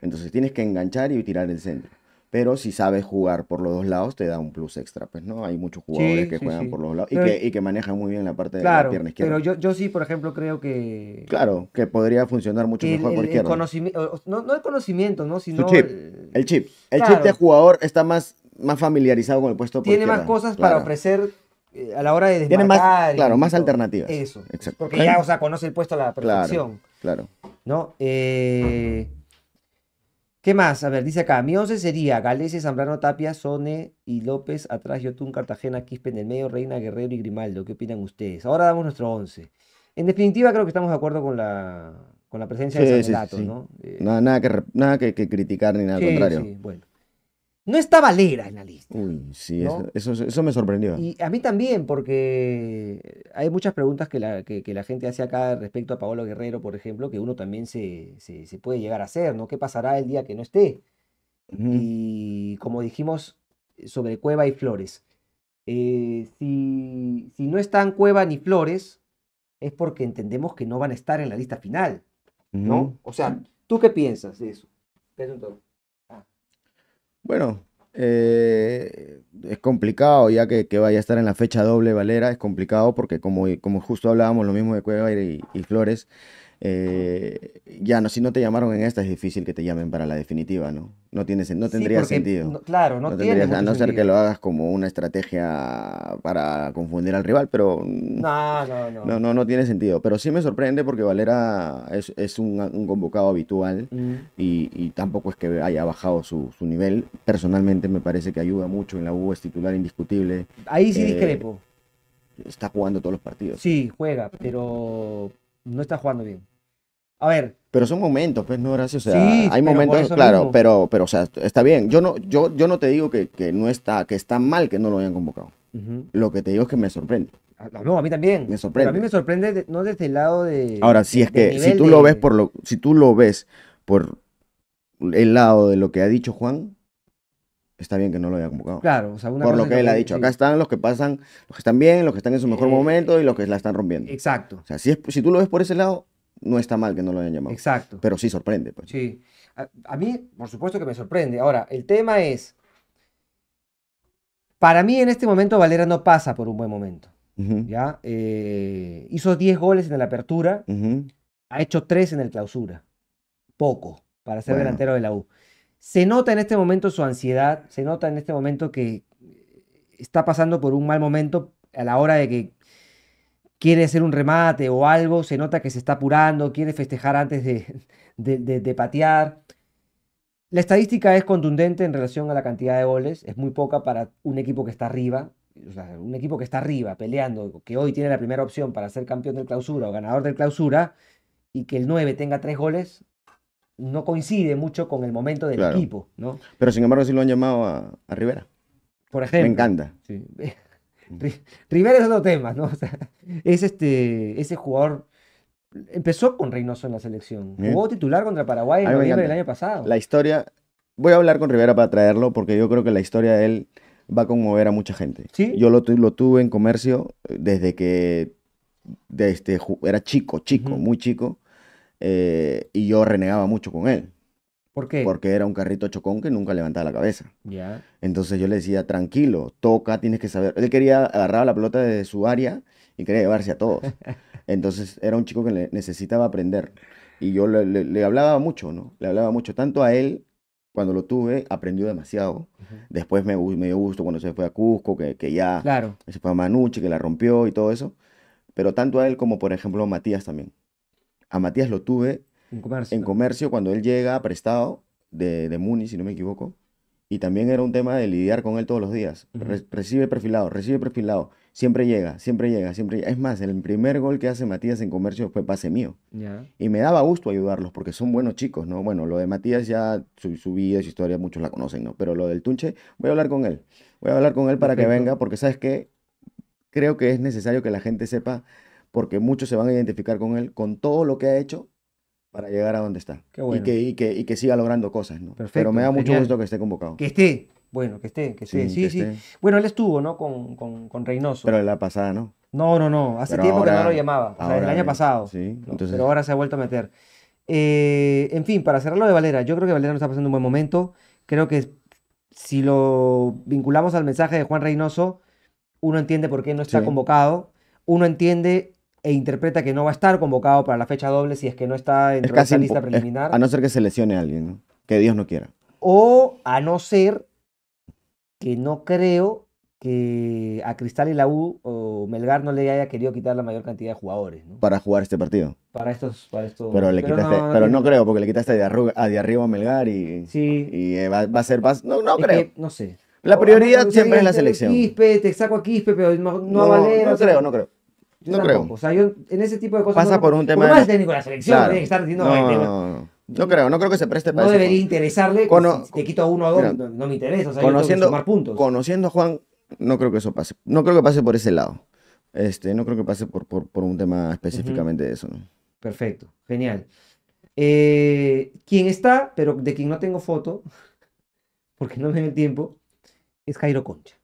Entonces tienes que enganchar y tirar el centro. Pero si sabes jugar por los dos lados, te da un plus extra, pues, ¿no? Hay muchos jugadores que juegan por los lados y, que, y, que, manejan muy bien la parte de la pierna izquierda. Pero yo, yo sí, por ejemplo, creo que. Claro, que podría funcionar mucho mejor por izquierda. conocimiento, no, no el conocimiento, ¿no? Sino el chip. El chip de jugador está más, más familiarizado con el puesto por Tiene más cosas para ofrecer eh, a la hora de desmarcar. más, claro, más alternativas. Eso. Exacto. Porque ya, o sea, conoce el puesto a la perfección. Claro. ¿No? Eh, ¿Qué más? A ver, dice acá. Mi once sería Galese, Zambrano, Tapia, Sone y López. Atrás, Yotun, Cartagena, Quispe en el medio, Reina, Guerrero y Grimaldo. ¿Qué opinan ustedes? Ahora damos nuestro once. En definitiva, creo que estamos de acuerdo con la, con la presencia de San sí, ¿no? Eh, nada, que, nada que, criticar ni nada contrario. bueno. No estaba Lera en la lista. Uy, sí, eso, me sorprendió. Y a mí también, porque hay muchas preguntas que la, gente hace acá respecto a Paolo Guerrero, por ejemplo, que uno también se, puede llegar a hacer, ¿no? ¿Qué pasará el día que no esté? Y como dijimos sobre Cueva y Flores, eh, si, no están Cueva ni Flores, es porque entendemos que no van a estar en la lista final, ¿no? O sea, ¿tú qué piensas de eso? todo. Bueno, eh, es complicado ya que, que, vaya a estar en la fecha doble Valera, es complicado porque como, como justo hablábamos lo mismo de Cueva y Flores, eh, ya, no, si no te llamaron en esta, es difícil que te llamen para la definitiva, ¿no? No, no tendría sentido. claro, no, tiene A no ser que lo hagas como una estrategia para confundir al rival, pero. No, no, no. No, no, tiene sentido. Pero sí me sorprende porque Valera es, un, convocado habitual mm. y, tampoco es que haya bajado su, nivel. Personalmente me parece que ayuda mucho en la U, es titular indiscutible. Ahí sí eh, discrepo. Está jugando todos los partidos. Sí, juega, pero no está jugando bien. A ver. Pero son momentos, pues, no, gracias. O sea, hay momentos, claro, pero, pero, o sea, está bien. Yo no, yo, yo no te digo que, no está, que está mal que no lo hayan convocado. Lo que te digo es que me sorprende. Ah, no, a mí también. Me sorprende. a mí me sorprende no desde el lado de. Ahora, si es que si tú lo ves por lo, si tú lo ves por el lado de lo que ha dicho Juan, está bien que no lo haya convocado. Claro, o Por lo que él ha dicho, acá están los que pasan, los que están bien, los que están en su mejor eh, momento y los que la están rompiendo. Exacto. O sea, si, es, si tú lo ves por ese lado, no está mal que no lo hayan llamado. Exacto. Pero sí sorprende. Pues. Sí. A, mí, por supuesto que me sorprende. Ahora, el tema es, para mí en este momento Valera no pasa por un buen momento. ¿ya? Eh, hizo 10 goles en la apertura, ha hecho 3 en el clausura. Poco para ser delantero de la U. Se nota en este momento su ansiedad, se nota en este momento que eh, está pasando por un mal momento a la hora de que quiere hacer un remate o algo, se nota que se está apurando, quiere festejar antes de, patear. La estadística es contundente en relación a la cantidad de goles, es muy poca para un equipo que está arriba, un equipo que está arriba peleando, que hoy tiene la primera opción para ser campeón del clausura o ganador del clausura, y que el 9 tenga tres goles, no coincide mucho con el momento del equipo, ¿no? Pero sin embargo sí lo han llamado a, Rivera. Por ejemplo. Me encanta. Rivera es otro tema, ¿no? es este, ese jugador empezó con Reynoso en la selección. Jugó titular contra Paraguay en noviembre del año pasado. La historia, voy a hablar con Rivera para traerlo porque yo creo que la historia de él va a conmover a mucha gente. Yo lo, lo tuve en comercio eh, desde que este, era chico, chico, muy chico. Eh, y yo renegaba mucho con él. ¿Por qué? Porque era un carrito chocón que nunca levantaba la cabeza. Ya. Entonces yo le decía, tranquilo, toca, tienes que saber. Él quería agarrar la pelota de su área y quería llevarse a todos. Entonces era un chico que necesitaba aprender. Y yo le, hablaba mucho, ¿no? Le hablaba mucho, tanto a él cuando lo tuve, aprendió demasiado. Después me, me, dio gusto cuando se fue a Cusco, que, ya se fue a Manuche que la rompió y todo eso. Pero tanto a él como, por ejemplo, a Matías también. A Matías lo tuve en comercio, cuando él llega prestado de, de Muni, si no me equivoco. Y también era un tema de lidiar con él todos los días. recibe perfilado, recibe perfilado. Siempre llega, siempre llega, siempre Es más, el primer gol que hace Matías en comercio fue pase mío. Y me daba gusto ayudarlos porque son buenos chicos, ¿no? Bueno, lo de Matías ya, su, su, vida, su historia, muchos la conocen, ¿no? Pero lo del Tunche, voy a hablar con él. Voy a hablar con él para que venga porque, ¿sabes qué? Creo que es necesario que la gente sepa porque muchos se van a identificar con él, con todo lo que ha hecho para llegar a donde está. y, que, y, que, y, que, siga logrando cosas, ¿no? Perfecto, Pero me da mucho gusto que esté convocado. Que esté, bueno, que esté, que esté, sí, sí. sí. Bueno, él estuvo, ¿no? Con, con, con, Reynoso. Pero la pasada, ¿no? No, no, no, hace tiempo que no lo llamaba, o sea, el año pasado. Sí, entonces... Pero ahora se ha vuelto a meter. Eh, en fin, para cerrar lo de Valera, yo creo que Valera no está pasando un buen momento. Creo que si lo vinculamos al mensaje de Juan Reynoso, uno entiende por qué no está convocado, uno entiende e interpreta que no va a estar convocado para la fecha doble si es que no está en la lista eh, preliminar. a no ser que se lesione a alguien, ¿no? que Dios no quiera. O a no ser que no creo que a Cristal y la U o Melgar no le haya querido quitar la mayor cantidad de jugadores. ¿no? Para jugar este partido. Para estos. Para estos... Pero, le no, pero no creo, porque le quitaste de, arriba a Melgar y, sí. y eh, va, a ser. más. no, creo. no sé. La prioridad siempre es la selección. Quispe, te saco a Quispe, pero no, No creo, no creo. Yo no tampoco. creo. O sea, yo en ese tipo de cosas. Pasa por un tema. técnico la selección, claro. tiene estar diciendo. No, no, no, creo, no creo que se preste para No debería interesarle. te quito a uno o dos, no, me interesa. O sea, conociendo, sumar puntos. Conociendo a Juan, no creo que eso pase. No creo que pase por ese lado. Este, no creo que pase por, por, por un tema específicamente de eso. Perfecto, genial. Eh, quien está, pero de quien no tengo foto, porque no me da el tiempo, es Jairo Concha.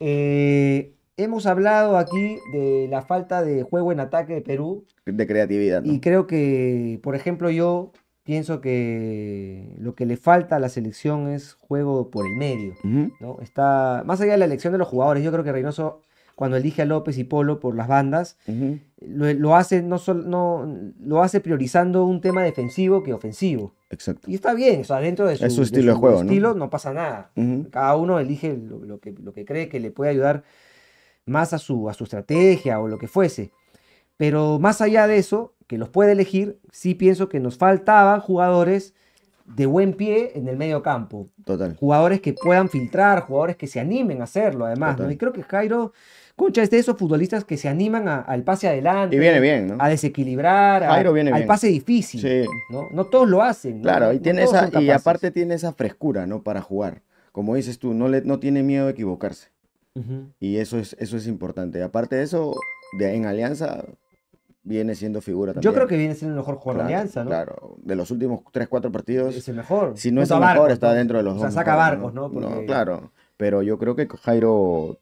Eh, Hemos hablado aquí de la falta de juego en ataque de Perú. De creatividad. Y creo que, por ejemplo, yo pienso que lo que le falta a la selección es juego por el medio. ¿no? Está Más allá de la elección de los jugadores, yo creo que Reynoso, cuando elige a López y Polo por las bandas, lo, hace no, lo hace priorizando un tema defensivo que ofensivo. Exacto. Y está bien, o dentro de su, estilo de, su, juego. ¿no? ¿no? pasa nada. Cada uno elige que, lo que cree que le puede ayudar más a su, a su estrategia o lo que fuese. Pero más allá de eso, que los puede elegir, sí pienso que nos faltaban jugadores de buen pie en el medio campo. Total. Jugadores que puedan filtrar, jugadores que se animen a hacerlo, además. Y creo que Jairo, escucha, es de esos futbolistas que se animan al pase adelante. Y viene bien, A desequilibrar, al pase difícil. ¿no? todos lo hacen. Claro, y, tiene y aparte tiene esa frescura, ¿no? Para jugar. Como dices tú, no, le, no tiene miedo de equivocarse. Y eso es, eso es importante. Aparte de eso, en Alianza viene siendo figura también. Yo creo que viene siendo el mejor jugador de Alianza, ¿no? Claro, de los últimos 3, 4 partidos. Es el mejor. Si no es el mejor, está dentro de los O sea, saca barcos, no claro. Pero yo creo que Jairo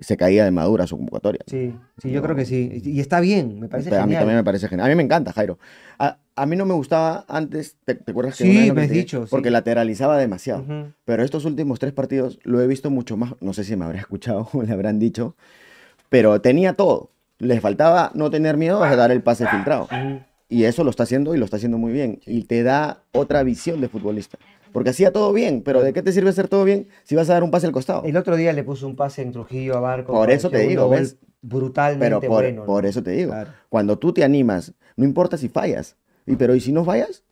se caía de madura su convocatoria. Sí, sí, yo, creo que sí. Y está bien, me parece genial. A mí también me parece genial. A mí me encanta, Jairo. A, mí no me gustaba antes, ¿te, acuerdas que Sí, me has dicho. Porque lateralizaba demasiado. Pero estos últimos tres partidos lo he visto mucho más. No sé si me habrá escuchado o le habrán dicho. Pero tenía todo. Le faltaba no tener miedo a dar el pase filtrado. Y eso lo está haciendo y lo está haciendo muy bien. Y te da otra visión de futbolista porque hacía todo bien, pero ¿de qué te sirve hacer todo bien si vas a dar un pase al costado? El otro día le puso un pase en Trujillo a Barco. Por eso te digo, ves, brutalmente pero por, Por eso te digo, cuando tú te animas, no importa si fallas, y pero ¿y si no fallas?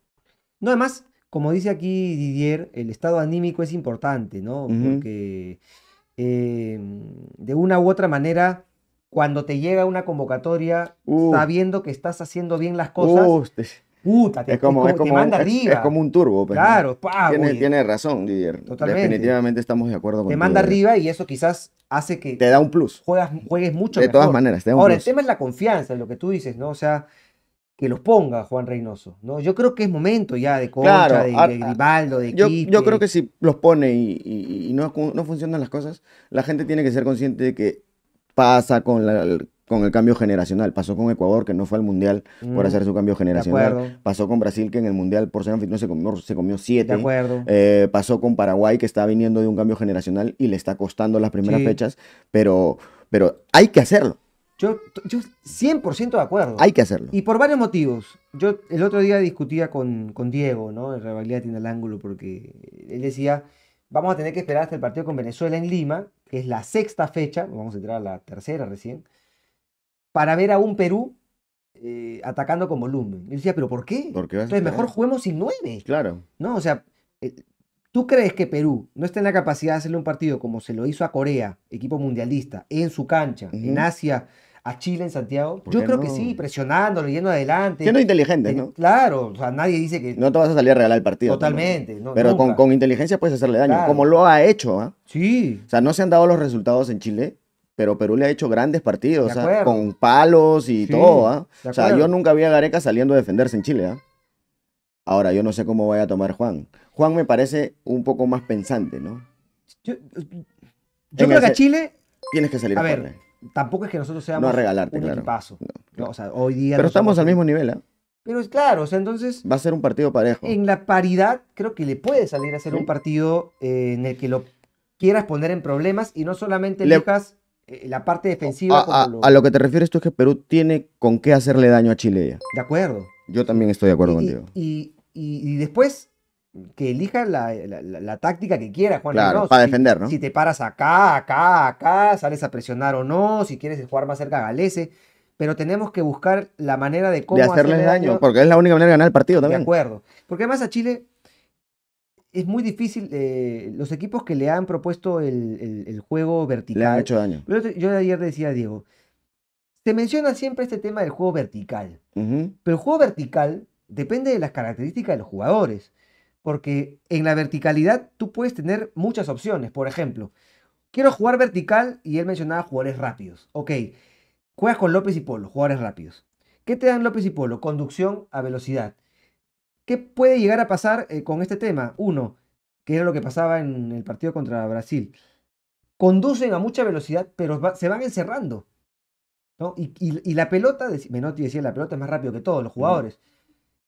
No, además, como dice aquí Didier, el estado anímico es importante, ¿no? Porque em, de una u otra manera cuando te llega una convocatoria sabiendo que estás haciendo bien las cosas, Puta, es como, es como, te un, Es, como un turbo. pero pues, claro, tiene, razón, Didier. Definitivamente estamos de acuerdo con Te manda arriba y eso quizás hace que... Te da un plus. Juegas, juegues mucho De todas maneras, Ahora, el tema es la confianza, lo que tú dices, ¿no? O sea, que los ponga Juan Reynoso, ¿no? Yo creo que es momento ya de claro, de, de, Gribaldo, de yo, yo creo que si los pone y, no, no funcionan las cosas, la gente tiene que ser consciente de que pasa con la con el cambio generacional. Pasó con Ecuador, que no fue al Mundial por mm, hacer su cambio generacional. Pasó con Brasil, que en el Mundial por ser anfitrión se comió, se siete. De acuerdo. Eh, pasó con Paraguay, que está viniendo de un cambio generacional y le está costando las primeras fechas, pero, pero hay que hacerlo. Yo, yo 100% de acuerdo. Hay que hacerlo. Y por varios motivos. Yo el otro día discutía con, con Diego, ¿no? El rivalidad tiene el ángulo, porque él decía, vamos a tener que esperar hasta el partido con Venezuela en Lima, que es la sexta fecha, vamos a entrar a la tercera recién, para ver a un Perú eh, atacando con volumen. Yo decía, ¿pero por qué? Porque Entonces, mejor juguemos sin nueve. Claro. No, o sea, eh, ¿tú crees que Perú no está en la capacidad de hacerle un partido como se lo hizo a Corea, equipo mundialista, en su cancha, en Asia? A Chile en Santiago? Yo creo que sí, presionándolo, yendo adelante. Siendo inteligente, eh, ¿no? Claro, o sea, nadie dice que. No te vas a salir a regalar el partido. Totalmente. pero con, inteligencia puedes hacerle daño, como lo ha hecho, ¿ah? Sí. O sea, no se han dado los resultados en Chile, pero Perú le ha hecho grandes partidos, con palos y todo. ¿ah? O sea, yo nunca vi a Gareca saliendo a defenderse en Chile. ¿ah? Ahora, yo no sé cómo vaya a tomar Juan. Juan me parece un poco más pensante, ¿no? Yo, creo que a Chile. Tienes que salir a, Tampoco es que nosotros seamos a regalarte, un claro. No, hoy día. Pero estamos al mismo nivel, ¿ah? Pero es claro, o sea, entonces. Va a ser un partido parejo. En la paridad, creo que le puede salir a ser un partido eh, en el que lo quieras poner en problemas y no solamente le, dejas eh, la parte defensiva. A, lo... que te refieres tú es que Perú tiene con qué hacerle daño a Chile De acuerdo. Yo también estoy de acuerdo contigo. Y, y, después que elija la, táctica que quiera, Juan. para defender, ¿no? Si te paras acá, acá, acá, sales a presionar o no, si quieres jugar más cerca a Galese. Pero tenemos que buscar la manera de cómo. De hacerles hacerle daño, porque es la única manera de ganar el partido también. De acuerdo. Porque además a Chile es muy difícil. Eh, los equipos que le han propuesto el, juego vertical. Le ha hecho daño. Yo, ayer decía a Diego, se menciona siempre este tema del juego vertical. Pero el juego vertical depende de las características de los jugadores. Porque en la verticalidad tú puedes tener muchas opciones. Por ejemplo, quiero jugar vertical y él mencionaba jugadores rápidos. Ok, juegas con López y Polo, jugadores rápidos. ¿Qué te dan López y Polo? Conducción a velocidad. ¿Qué puede llegar a pasar eh, con este tema? Uno, que era lo que pasaba en el partido contra Brasil. Conducen a mucha velocidad, pero se van encerrando. Y, la pelota, Menotti decía, la pelota es más rápido que todos los jugadores.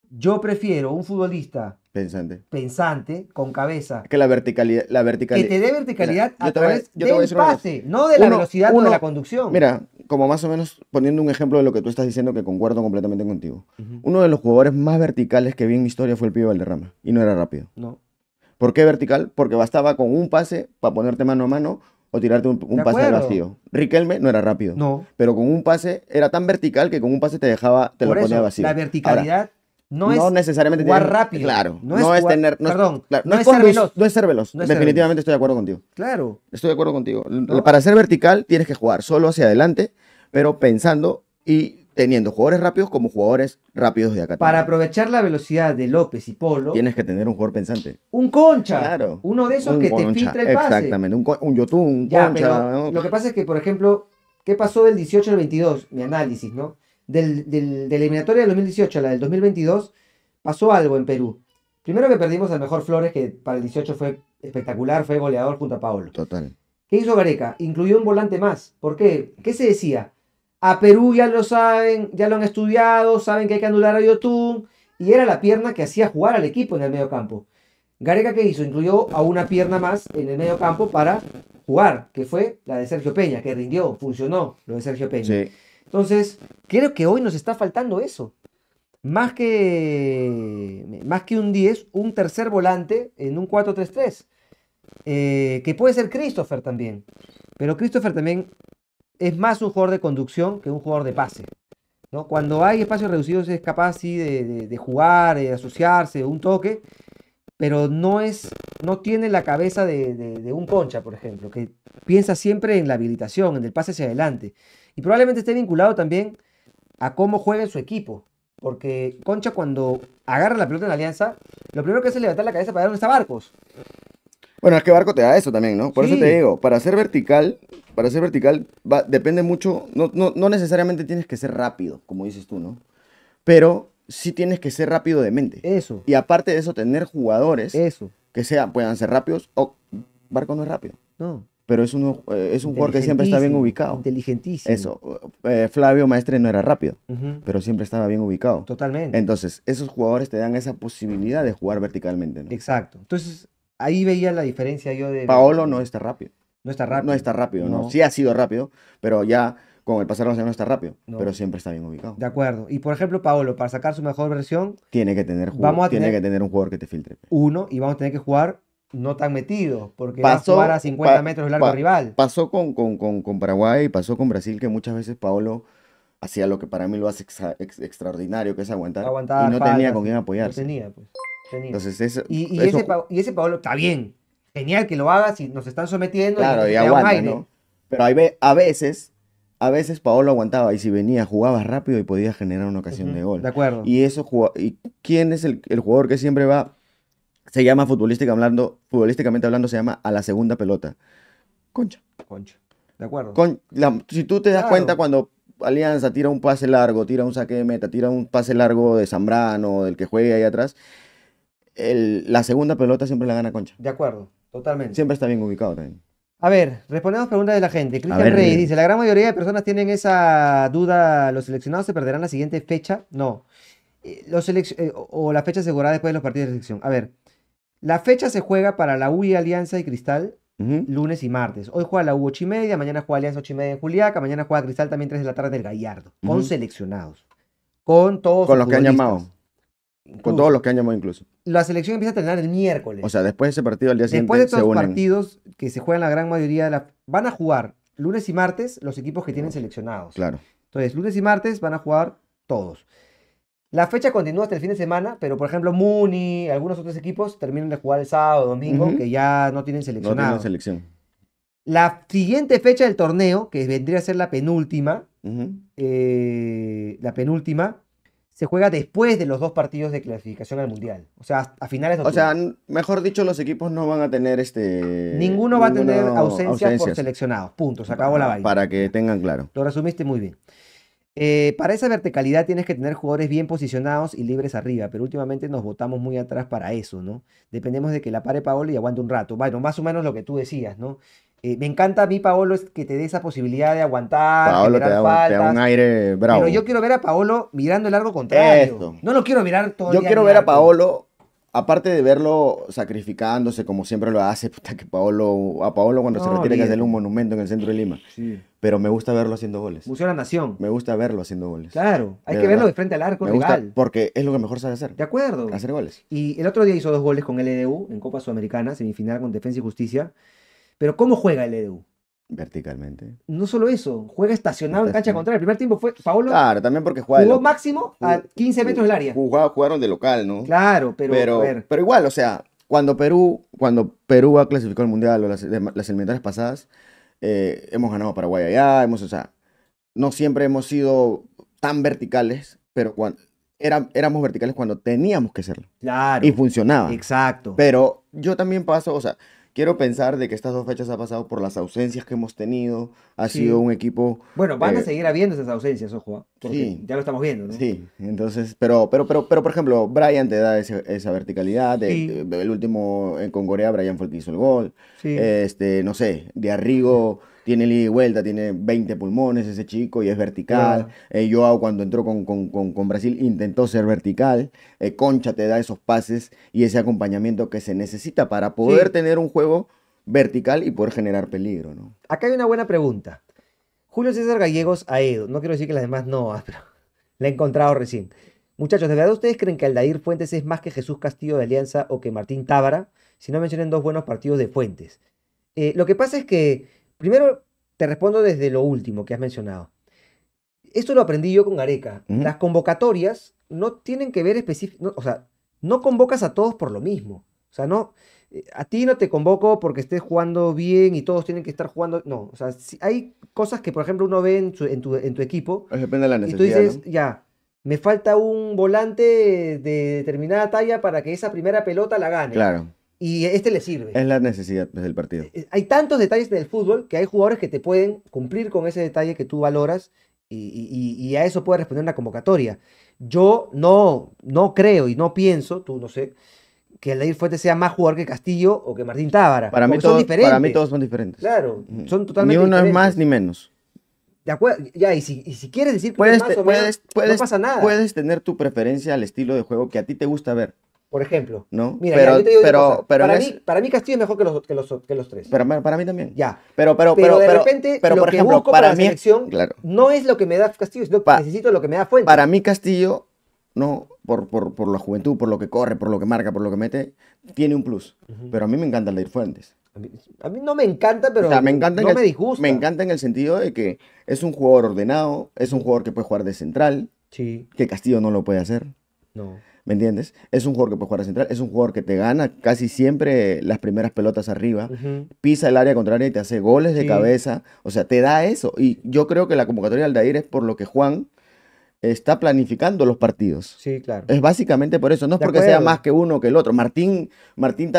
Yo prefiero un futbolista Pensante. Pensante, con cabeza. que la verticalidad. La verticalidad que te dé verticalidad a través del pase, no de la velocidad o de la conducción. Mira, como más o menos poniendo un ejemplo de lo que tú estás diciendo, que concuerdo completamente contigo. Uno de los jugadores más verticales que vi en mi historia fue el Pío Valderrama. Y no era rápido. No. ¿Por qué vertical? Porque bastaba con un pase para ponerte mano a mano o tirarte un, pase vacío. Riquelme no era rápido. No. Pero con un pase era tan vertical que con un pase te dejaba, te lo ponía vacío. La verticalidad. No, es necesariamente jugar rápido. Claro. No, es, tener. perdón. no, es, ser veloz. No es Definitivamente estoy de acuerdo contigo. Claro. Estoy de acuerdo contigo. Para ser vertical tienes que jugar solo hacia adelante, pero pensando y teniendo jugadores rápidos como jugadores rápidos de acá. Para aprovechar la velocidad de López y Polo. Tienes que tener un jugador pensante. Un concha. Uno de esos que te filtra el pase. Exactamente. Un, un un concha. Lo que pasa es que, por ejemplo, ¿qué pasó del 18 al 22? Mi análisis, ¿no? del, de eliminatoria del 2018 a la del 2022, pasó algo en Perú. Primero que perdimos al mejor Flores, que para el 18 fue espectacular, fue goleador junto a Paolo. Total. ¿Qué hizo Gareca? Incluyó un volante más. ¿Por qué? ¿Qué se decía? A Perú ya lo saben, ya lo han estudiado, saben que hay que anular a Yotun. Y era la pierna que hacía jugar al equipo en el medio campo. Gareca, ¿qué hizo? Incluyó a una pierna más en el medio campo para jugar, que fue la de Sergio Peña, que rindió, funcionó lo de Sergio Peña. Sí. Entonces, creo que hoy nos está faltando eso. Más que, más que un 10, un tercer volante en un 4-3-3. Eh, que puede ser Christopher también. Pero Christopher también es más un jugador de conducción que un jugador de pase. Cuando hay espacios reducidos es capaz de, jugar, de asociarse, un toque, pero no, es, no tiene la cabeza de, de, un concha, por ejemplo, que piensa siempre en la habilitación, en el pase hacia adelante. Y probablemente esté vinculado también a cómo juega su equipo. Porque Concha cuando agarra la pelota en la alianza, lo primero que hace es levantar la cabeza para ver dónde está Barcos. Bueno, es que Barco te da eso también, ¿no? Por eso te digo, para ser vertical, para ser vertical depende mucho, no, no, necesariamente tienes que ser rápido, como dices tú, ¿no? Pero sí tienes que ser rápido de mente. Eso. Y aparte de eso, tener jugadores eso. que sean, puedan ser rápidos o Barco no es rápido. No pero es un, eh, es un jugador que siempre está bien ubicado. Inteligentísimo. Eso. Eh, Flavio Maestre no era rápido, pero siempre estaba bien ubicado. Totalmente. Entonces, esos jugadores te dan esa posibilidad de jugar verticalmente. Exacto. Entonces, ahí veía la diferencia yo de... Paolo no está rápido. No está rápido. No está rápido, no. Sí ha sido rápido, pero ya con el pasar de los años no está rápido, pero siempre está bien ubicado. De acuerdo. Y por ejemplo, Paolo, para sacar su mejor versión... Tiene que tener, vamos a tiene que tener un jugador que te filtre. Uno, y vamos a tener que jugar no tan metido, porque pasó, va a, 50 metros del largo rival. Pasó con, con, con, Paraguay, pasó con Brasil, que muchas veces Paolo hacía lo que para mí lo hace extraordinario, que es aguantar. y no tenía con quién apoyarse. tenía, pues. Entonces, y, ese, y, Paolo está bien. Genial que lo haga, si nos están sometiendo. Claro, y, aguanta, ¿no? Pero a veces a veces Paolo aguantaba y si venía jugaba rápido y podía generar una ocasión de gol. De acuerdo. Y eso y quién es el, jugador que siempre va se llama futbolística hablando, futbolísticamente hablando, se llama a la segunda pelota. Concha. Concha. De acuerdo. Con, si tú te das cuenta cuando Alianza tira un pase largo, tira un saque de meta, tira un pase largo de Zambrano, del que juegue ahí atrás, la segunda pelota siempre la gana Concha. De acuerdo, totalmente. Siempre está bien ubicado también. A ver, respondemos preguntas de la gente. Cristian Rey eh. dice, la gran mayoría de personas tienen esa duda, ¿los seleccionados se perderán la siguiente fecha? No. Eh, los eh, o la fecha asegurada después de los partidos de selección. A ver, la fecha se juega para la y Alianza y Cristal lunes y martes. Hoy juega la U 8 y media, mañana juega Alianza 8 y media en Juliaca, mañana juega Cristal también 3 de la tarde del Gallardo, con seleccionados, con todos Con los que han llamado. Con todos los que han llamado incluso. La selección empieza a entrenar el miércoles. O sea, después de ese partido, al día siguiente Después de todos los partidos que se juegan la gran mayoría de Van a jugar lunes y martes los equipos que tienen seleccionados. Claro. Entonces, lunes y martes van a jugar todos. La fecha continúa hasta el fin de semana, pero por ejemplo Muni, algunos otros equipos terminan de jugar el sábado, domingo, que ya no tienen seleccionado. No tienen selección. La siguiente fecha del torneo, que vendría a ser la penúltima, eh, la penúltima, se juega después de los dos partidos de clasificación al mundial. O sea, a finales de octubre. O sea, mejor dicho, los equipos no van a tener este. Ninguno va a tener ausencia por seleccionados. Punto. Se acabó la vaina. Para que tengan claro. Lo resumiste muy bien. Eh, para esa verticalidad tienes que tener jugadores bien posicionados y libres arriba, pero últimamente nos botamos muy atrás para eso, ¿no? Dependemos de que la pare Paolo y aguante un rato. Bueno, más o menos lo que tú decías, ¿no? Eh, me encanta a mí, Paolo, es que te dé esa posibilidad de aguantar. Paolo te da, un aire bravo. Pero yo quiero ver a Paolo mirando el largo contrario. No lo quiero mirar todo. Yo quiero ver a Paolo aparte de verlo sacrificándose como siempre lo hace, que Paolo, a Paolo cuando se retira que hacerle un monumento en el centro de Lima. Pero me gusta verlo haciendo goles. Museo de la Nación. Me gusta verlo haciendo goles. Claro, hay que verlo de frente al arco porque es lo que mejor sabe hacer. De acuerdo. Hacer goles. Y el otro día hizo dos goles con el EDU en Copa Sudamericana, semifinal con Defensa y Justicia. Pero ¿cómo juega el EDU? Verticalmente. No solo eso, juega estacionado en cancha contraria. El primer tiempo fue Paolo. Claro, también porque jugaba. Jugó máximo a 15 metros del área. jugaron de local, ¿no? Claro, pero. Pero, igual, o sea, cuando Perú, cuando Perú ha clasificado al mundial o las, las eliminatorias pasadas, eh, hemos ganado Paraguay allá, hemos, o sea, no siempre hemos sido tan verticales, pero cuando, éramos verticales cuando teníamos que serlo. Claro. Y funcionaba. Exacto. Pero yo también paso, o sea, quiero pensar de que estas dos fechas ha pasado por las ausencias que hemos tenido. Ha sido un equipo. Bueno, van a eh, seguir habiendo esas ausencias, ojo. ¿ah? Porque sí, ya lo estamos viendo, ¿no? Sí, entonces, pero, pero, pero, pero por ejemplo, Brian te da esa verticalidad. el último en eh, Congorea Corea, Brian fue el hizo el gol. Este, no sé, de Arrigo tiene ida y vuelta, tiene 20 pulmones ese chico y es vertical. Eh, Joao cuando entró con, con, Brasil intentó ser vertical. Eh, Concha te da esos pases y ese acompañamiento que se necesita para poder tener un juego vertical y poder generar peligro. Acá hay una buena pregunta. Julio César Gallegos ha Edo. No quiero decir que las demás no, ah, pero la he encontrado recién. Muchachos, ¿de verdad ustedes creen que Aldair Fuentes es más que Jesús Castillo de Alianza o que Martín Tábara? Si no mencionen dos buenos partidos de Fuentes. Eh, lo que pasa es que Primero, te respondo desde lo último que has mencionado. Esto lo aprendí yo con Areca. Las convocatorias no tienen que ver específicamente, o sea, no convocas a todos por lo mismo. O sea, no, eh, a ti no te convoco porque estés jugando bien y todos tienen que estar jugando. No, o sea, si hay cosas que, por ejemplo, uno ve en, tu, equipo. Depende de la necesidad. Y tú dices, ya, me falta un volante de determinada talla para que esa primera pelota la gane. Claro. Y este le sirve. Es la necesidad pues, del partido. Eh, eh, hay tantos detalles del fútbol que hay jugadores que te pueden cumplir con ese detalle que tú valoras y, a eso puede responder una convocatoria. Yo no, no creo y no pienso, tú no sé, que Leir Fuentes sea más jugador que Castillo o que Martín Távara. Para mí, todos, son diferentes. para mí todos son diferentes. Claro, son totalmente Ni uno es más ni menos. De acuerdo, ya, y si, y quieres decir que puedes, nada. Puedes tener tu preferencia al estilo de juego que a ti te gusta ver por ejemplo. ¿No? Mira, para, mí, para mí Castillo es mejor que los, que los, que los tres. Pero para mí también. Ya. Pero, pero, pero, de repente, para, mi mí, no es lo que me da Castillo, sino necesito lo que me da Fuentes. Para mí Castillo, no, por, la juventud, por lo que corre, por lo que marca, por lo que mete, tiene un plus. Pero a mí me encanta leer Fuentes. A mí, no me encanta, pero me encanta no me disgusta. Me encanta en el sentido de que es un jugador ordenado, es un jugador que puede jugar de central, que Castillo no lo puede hacer. No. ¿Me entiendes? Es un jugador que puede jugar a central, es un jugador que te gana casi siempre las primeras pelotas arriba, pisa el área contraria y te hace goles de cabeza, o sea, te da eso. Y yo creo que la convocatoria de Aldair es por lo que Juan está planificando los partidos. Sí, claro. Es básicamente por eso, no es porque sea más que uno que el otro. Martín, Martín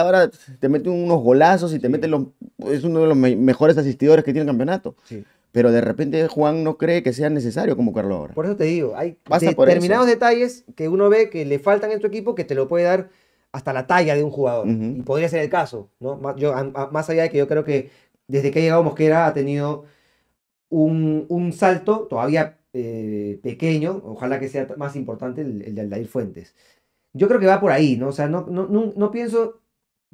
te mete unos golazos y te mete los, es uno de los mejores asistidores que tiene el campeonato. Sí pero de repente Juan no cree que sea necesario convocarlo ahora. Por eso te digo, hay determinados detalles que uno ve que le faltan en tu equipo que te lo puede dar hasta la talla de un jugador. Y podría ser el caso, ¿no? Más, yo, más allá de que yo creo que desde que ha llegado Mosquera ha tenido un, salto todavía eh, pequeño, ojalá que sea más importante el, de Aldair Fuentes. Yo creo que va por ahí, ¿no? O sea, no, no, no, pienso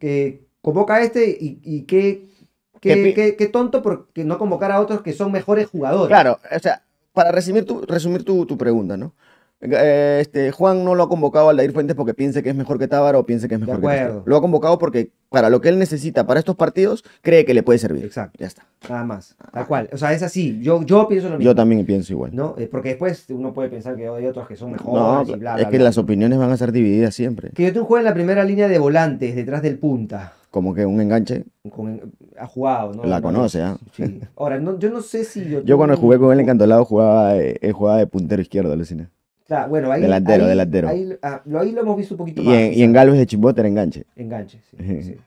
que convoca este y, que... Qué, tonto porque no convocar a otros que son mejores jugadores. Claro, o sea, para resumir tu, resumir tu, pregunta, ¿no? Eh, este, Juan no lo ha convocado al Aldair Fuentes porque piense que es mejor que Tábara o piense que es mejor que Lo ha convocado porque para lo que él necesita para estos partidos, cree que le puede servir. Exacto. Ya está. Nada más. Tal cual. O sea, es así. Yo, yo pienso lo mismo. Yo también pienso igual. ¿No? Porque después uno puede pensar que hay otros que son mejores Es que las opiniones van a ser divididas siempre. Que yo tengo un juego en la primera línea de volantes detrás del punta como que un enganche. ha jugado, ¿no? La conoce, ¿ah? Sí. Ahora, yo no sé si yo... Yo cuando jugué con él Encantolado eh, jugaba, de puntero izquierdo, Lucina Delantero, ahí, delantero. Ah, ahí, lo hemos visto un poquito más. y en Galvez de Chimbote enganche. Enganche, sí.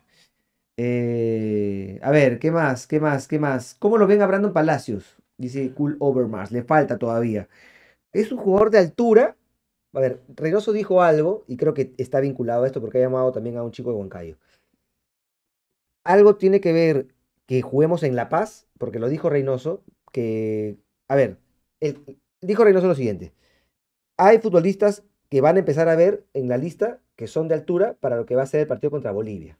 Eh, a ver, ¿qué más? ¿Qué más? ¿Qué más? ¿Cómo lo ven a Brandon Palacios? Dice Cool Overmars, le falta todavía. Es un jugador de altura. A ver, Reynoso dijo algo, y creo que está vinculado a esto porque ha llamado también a un chico de Huancayo algo tiene que ver que juguemos en La Paz, porque lo dijo Reynoso, que, a ver, dijo Reynoso lo siguiente, hay futbolistas que van a empezar a ver en la lista que son de altura para lo que va a ser el partido contra Bolivia.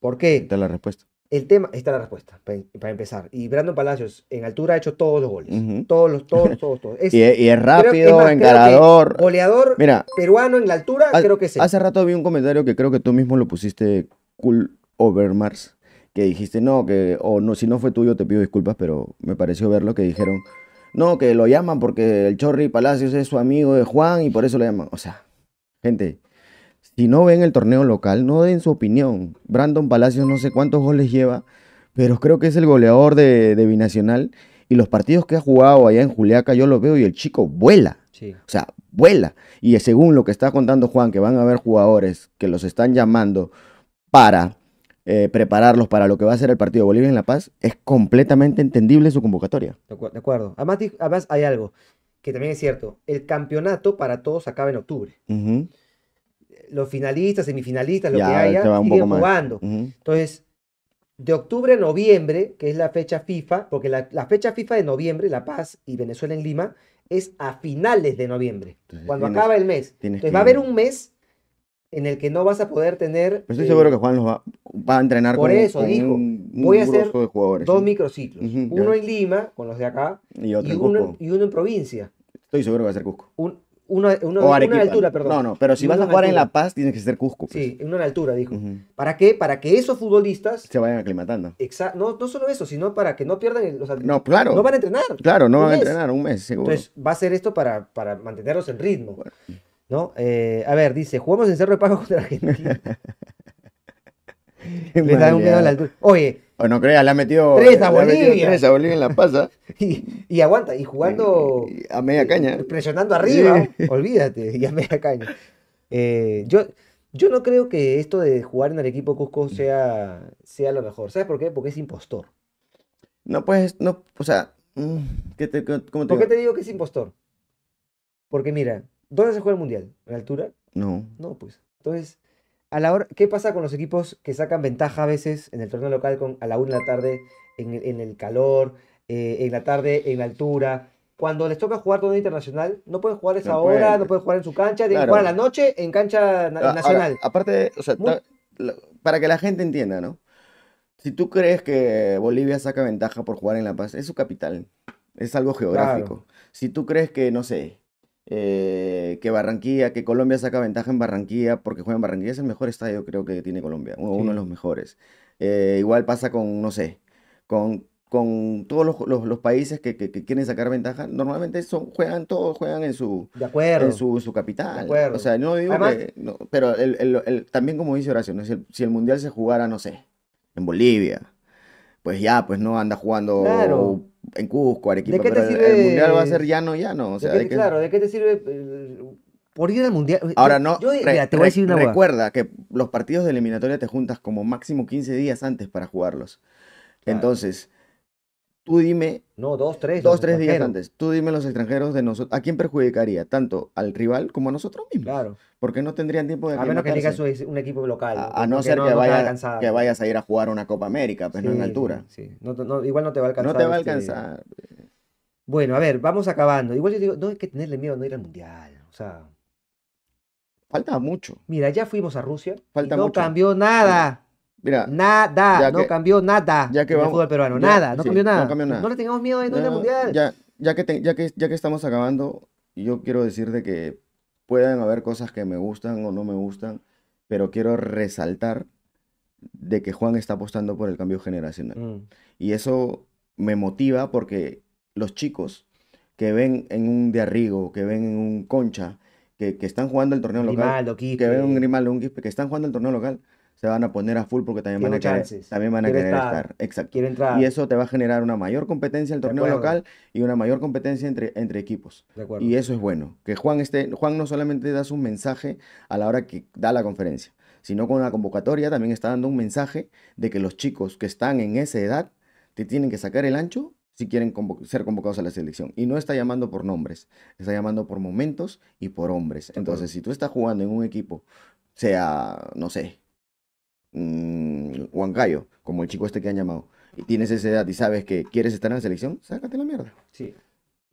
¿Por qué? Está la respuesta. El tema, está la respuesta, para, empezar. Y Brandon Palacios en altura ha hecho todos los goles. Todos los, todos, todos, todos. y, es rápido, encarador. Goleador peruano en la altura, creo que sí. Hace rato vi un comentario que creo que tú mismo lo pusiste, Cool Overmars que dijiste, no, que, o no, si no fue tuyo, te pido disculpas, pero me pareció ver lo que dijeron, no, que lo llaman porque el Chorri Palacios es su amigo de Juan y por eso lo llaman. O sea, gente, si no ven el torneo local, no den su opinión. Brandon Palacios no sé cuántos goles lleva, pero creo que es el goleador de, Binacional. Y los partidos que ha jugado allá en Juliaca, yo los veo y el chico vuela. O sea, vuela. Y según lo que está contando Juan, que van a haber jugadores que los están llamando para eh, prepararlos para lo que va a ser el partido de Bolivia en La Paz, es completamente entendible su convocatoria. De, acuerdo. Además, hay algo que también es cierto. El campeonato para todos acaba en octubre. Los finalistas, semifinalistas, lo que haya, siguen jugando. Entonces, de octubre a noviembre, que es la fecha FIFA, porque la, fecha FIFA de noviembre, La Paz y Venezuela en Lima, es a finales de noviembre, cuando acaba el mes. Entonces, va a haber un mes en el que no vas a poder tener. estoy seguro eh, que Juan los va, a entrenar por eso dijo, voy a hacer dos microciclos, uno en Lima con los de acá y, otro uno, y, uno, en provincia. Estoy seguro que va a ser Cusco. Un, uno, uno, una altura, perdón. No, no, pero si vas a jugar en La Paz, tienes que ser Cusco. Pues. Sí, en una altura, dijo. ¿Para qué? Para que esos futbolistas... Se vayan aclimatando. Exacto. No, solo eso, sino para que no pierdan los No, claro. No van a entrenar. Claro, no van a entrenar un mes, seguro. Entonces, va a ser esto para, para mantenerlos en ritmo. ¿no? Eh, a ver, dice, jugamos en Cerro de Pago contra Argentina. Le da un miedo a la altura. Oye. O no creas, le ha metido. Tres a Bolivia. Tres a Bolivia en la pasa. y, aguanta, y jugando. a media caña. Presionando arriba, olvídate, y a media caña. Eh, yo, yo no creo que esto de jugar en el equipo Cusco sea, sea lo mejor. ¿Sabes por qué? Porque es impostor. No, pues, o sea. Mm, ¿Por qué te digo que es impostor? Porque mira, ¿Dónde se juega el mundial? ¿En altura? No. No, pues. Entonces, a la hora, ¿qué pasa con los equipos que sacan ventaja a veces en el torneo local con, a la una de la tarde en, el calor, eh, en la tarde en la altura? Cuando les toca jugar todo internacional, no pueden jugar a esa hora, no pueden jugar en su cancha, tienen que jugar a la noche en cancha ah, nacional. aparte, o sea, para que la gente entienda, ¿no? Si tú crees que Bolivia saca ventaja por jugar en La Paz, es su capital, es algo geográfico. Si tú crees que, no sé, eh, que Barranquilla, que Colombia saca ventaja en Barranquilla porque juega en Barranquilla, es el mejor estadio creo que tiene Colombia, uno, de los mejores. Eh, igual pasa con, no sé, con, con todos los, países que, que, quieren sacar ventaja, normalmente son, juegan todos, juegan en su, acuerdo. En su, capital. O sea, no digo que, pero también como dice Horacio, si, el, si el Mundial se jugara, no sé, en Bolivia, pues ya, pues no anda jugando... Claro en Cusco, Arequipa. ¿De El mundial va a ser llano, llano. qué, Claro, ¿de qué te sirve eh, por ir al mundial? Ahora no. te voy a decir una Recuerda que los partidos de eliminatoria te juntas como máximo 15 días antes para jugarlos. Entonces, Tú dime. No, dos, tres. Dos, tres días antes. Tú dime los extranjeros de nosotros. ¿A quién perjudicaría? Tanto al rival como a nosotros mismos. Claro. Porque no tendrían tiempo de. A menos que digas un equipo local. A, no ser que, vayas a ir a jugar una Copa América, pero pues no en altura. Sí. igual no te va a alcanzar. No te va a este alcanzar. Bueno, a ver, vamos acabando. Igual yo digo, no hay que tenerle miedo a no ir al mundial. O sea. Falta mucho. Mira, ya fuimos a Rusia. Falta no cambió nada nada, no cambió nada ya que en vamos, el fútbol peruano, nada, no cambió nada. No le tengamos miedo a mundial. Ya, ya, que ya, que, ya estamos acabando, yo quiero decirte que pueden haber cosas que me gustan o no me gustan, pero quiero resaltar de que Juan está apostando por el cambio generacional. Mm. Y eso me motiva porque los chicos que ven en un Diarrigo, que ven en un Concha, que, están jugando el torneo local, que ven un Grimaldo, Quispe, que están jugando el torneo local, te van a poner a full porque también van a querer, también van a querer estar. Exacto. Y eso te va a generar una mayor competencia en el torneo local y una mayor competencia entre, entre equipos. De acuerdo. Y eso es bueno. Que Juan esté, Juan no solamente da un mensaje a la hora que da la conferencia, sino con la convocatoria también está dando un mensaje de que los chicos que están en esa edad te tienen que sacar el ancho si quieren ser convocados a la selección. Y no está llamando por nombres, está llamando por momentos y por hombres. Entonces, si tú estás jugando en un equipo, sea, no sé, Juan mm, Gallo, como el chico este que han llamado, y tienes esa edad y sabes que quieres estar en la selección, sácate la mierda. Sí.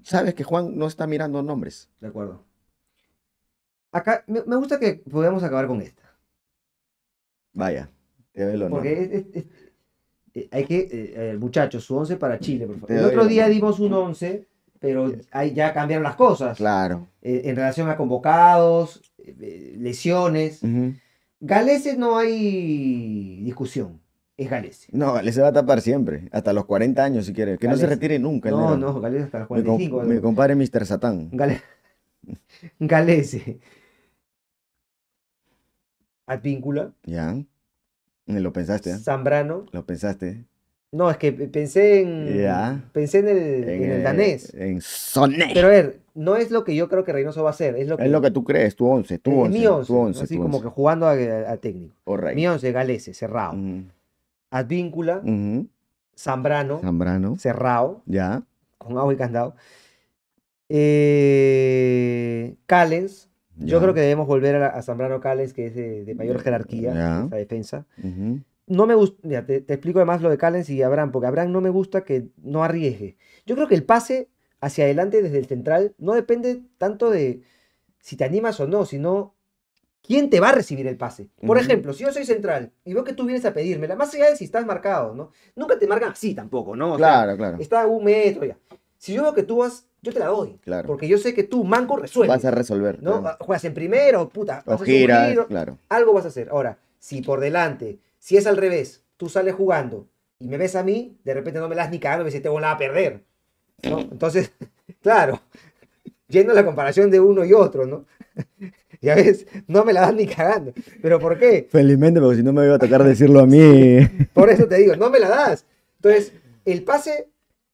Sabes que Juan no está mirando nombres. De acuerdo. Acá me, gusta que podamos acabar con esta. Vaya, Porque hay que, eh, eh, muchachos, su 11 para Chile, por El otro día dimos un 11, pero ahí ya cambiaron las cosas. Claro. Eh, en relación a convocados, lesiones. Galese no hay discusión. Es Galese. No, se va a tapar siempre. Hasta los 40 años, si quiere. Que no se retire nunca. No, no, Galese hasta los 45. años. me Mr. Satán. Galeses. Galese. Ya, Ya. Lo pensaste. ¿eh? Zambrano. Lo pensaste. No, es que pensé en. Pensé en el, danés. En Soné. Pero a ver, no es lo que yo creo que Reynoso va a hacer. Es lo que, es lo que tú crees, tu once, Tu 11. Mi 11. Así como que jugando a, técnico. Correcto. Mi 11, Galeses, cerrado. Advíncula. Zambrano. Zambrano. Cerrado. Ya. Con agua y candado. Eh, Yo creo que debemos volver a, Zambrano Cales, que es de, mayor jerarquía, la defensa no me gusta, mira, te, explico además lo de Callens y Abraham, porque Abraham no me gusta que no arriesgue. Yo creo que el pase hacia adelante desde el central no depende tanto de si te animas o no, sino quién te va a recibir el pase. Por ejemplo, si yo soy central y veo que tú vienes a pedírmela, más allá de si estás marcado, ¿no? Nunca te marcan así tampoco, ¿no? claro, claro. Está a un metro ya. Si yo veo que tú vas yo te la doy. Claro. Porque yo sé que tú, manco, resuelves. Vas a resolver. ¿no? Juegas en primero, puta. O giras, claro. Algo vas a hacer. Ahora, si por delante si es al revés, tú sales jugando y me ves a mí, de repente no me las ni cagando, me si te voy a perder. Entonces, claro, yendo la comparación de uno y otro, ¿no? Ya veces no me la das ni cagando. ¿Pero por qué? Felizmente, porque si no me iba a tocar decirlo a mí. por eso te digo, no me la das. Entonces, el pase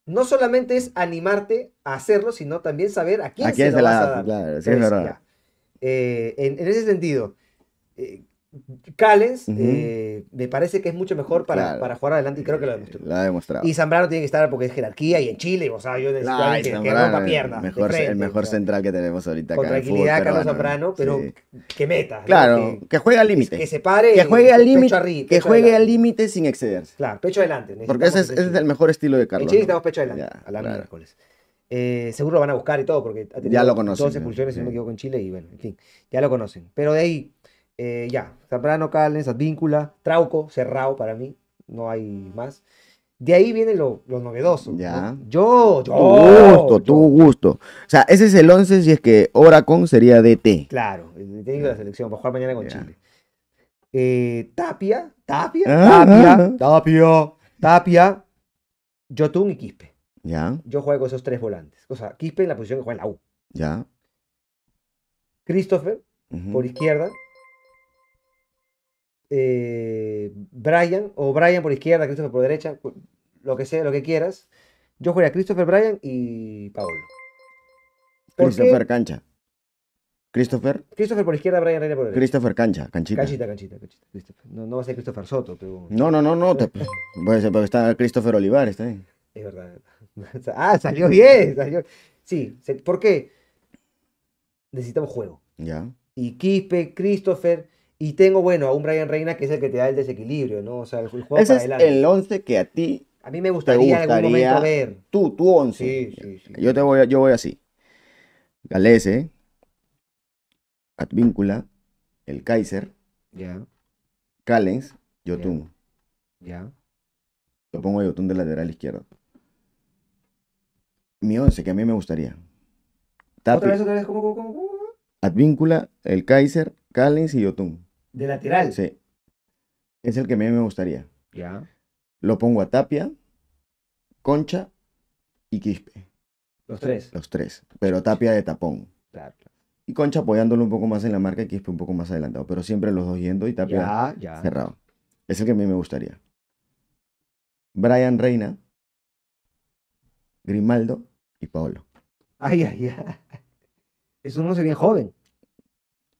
no solamente es animarte a hacerlo, sino también saber a quién, se, la vas a dar. Eh, en, ese sentido, eh, Callens eh, me parece que es mucho mejor para, para jugar adelante y creo que lo ha demostrado. Y Zambrano tiene que estar porque es jerarquía y en Chile, o sea, yo necesito que, que, El mejor, central que tenemos ahorita. Con tranquilidad, Carlos Zambrano, pero que meta. Claro, que, juegue al límite. Que se pare. Que juegue al límite. Que juegue al límite sin excederse. Claro, pecho adelante. Porque ese es, el mejor estilo de Carlos. En Chile estamos pecho adelante. Eh, seguro lo van a buscar y todo, porque ya lo conocen, dos expulsiones, si no me equivoco, en Chile, y bueno, en fin, ya lo conocen. Pero de ahí, eh, ya, Zambrano, Calens, Advíncula, Trauco, Cerrado para mí, no hay más. De ahí viene los novedosos Yo, Tu gusto, tu gusto. O sea, ese es el 11 si es que Oracon sería DT. Claro, el técnico de la selección, para jugar mañana con Chile. Eh, tapia, ah. Tapia, Tapia, Tapia, Jotun y Quispe. Ya. Yo juego esos tres volantes. O sea, Quispe en la posición que juega en la U. Ya. Christopher, por izquierda. Eh, Brian o Brian por izquierda, Christopher por derecha, lo que sea, lo que quieras. Yo jugaría Christopher Brian y Paolo. Christopher Cancha. Christopher. Christopher por izquierda, Brian Reina por derecha. Christopher Cancha, canchita. Canchita, canchita, canchita. No, no, va a ser Christopher Soto, No, no, no, no. Te... ser porque está Christopher Olivares ahí? Es verdad. ah, salió bien. Sí, ¿por qué? Necesitamos juego. Ya. Y Quispe, Christopher y tengo, bueno, a un Brian Reina que es el que te da el desequilibrio, ¿no? O sea, el, Ese es el 11 que a ti a mí me gustaría, en algún momento ver. Tú, tú 11. Yo, te voy, yo voy así. Galese, ¿eh? Advíncula, el Kaiser, ya. Callens, Yotun. Ya. yo pongo a Yotun de lateral izquierdo. Mi 11, que a mí me gustaría. ¿Otra vez, otra vez? Advíncula, el Kaiser, Callens y Yotun. ¿De lateral? Sí. Es el que a mí me gustaría. Ya. Lo pongo a Tapia, Concha y Quispe. Los tres. Los tres. Pero Tapia de tapón. Claro. Y Concha apoyándolo un poco más en la marca y Quispe un poco más adelantado. Pero siempre los dos yendo y Tapia cerrado. Es el que a mí me gustaría. Brian Reina, Grimaldo y Paolo. Ay, ay, ay. Eso no sería joven.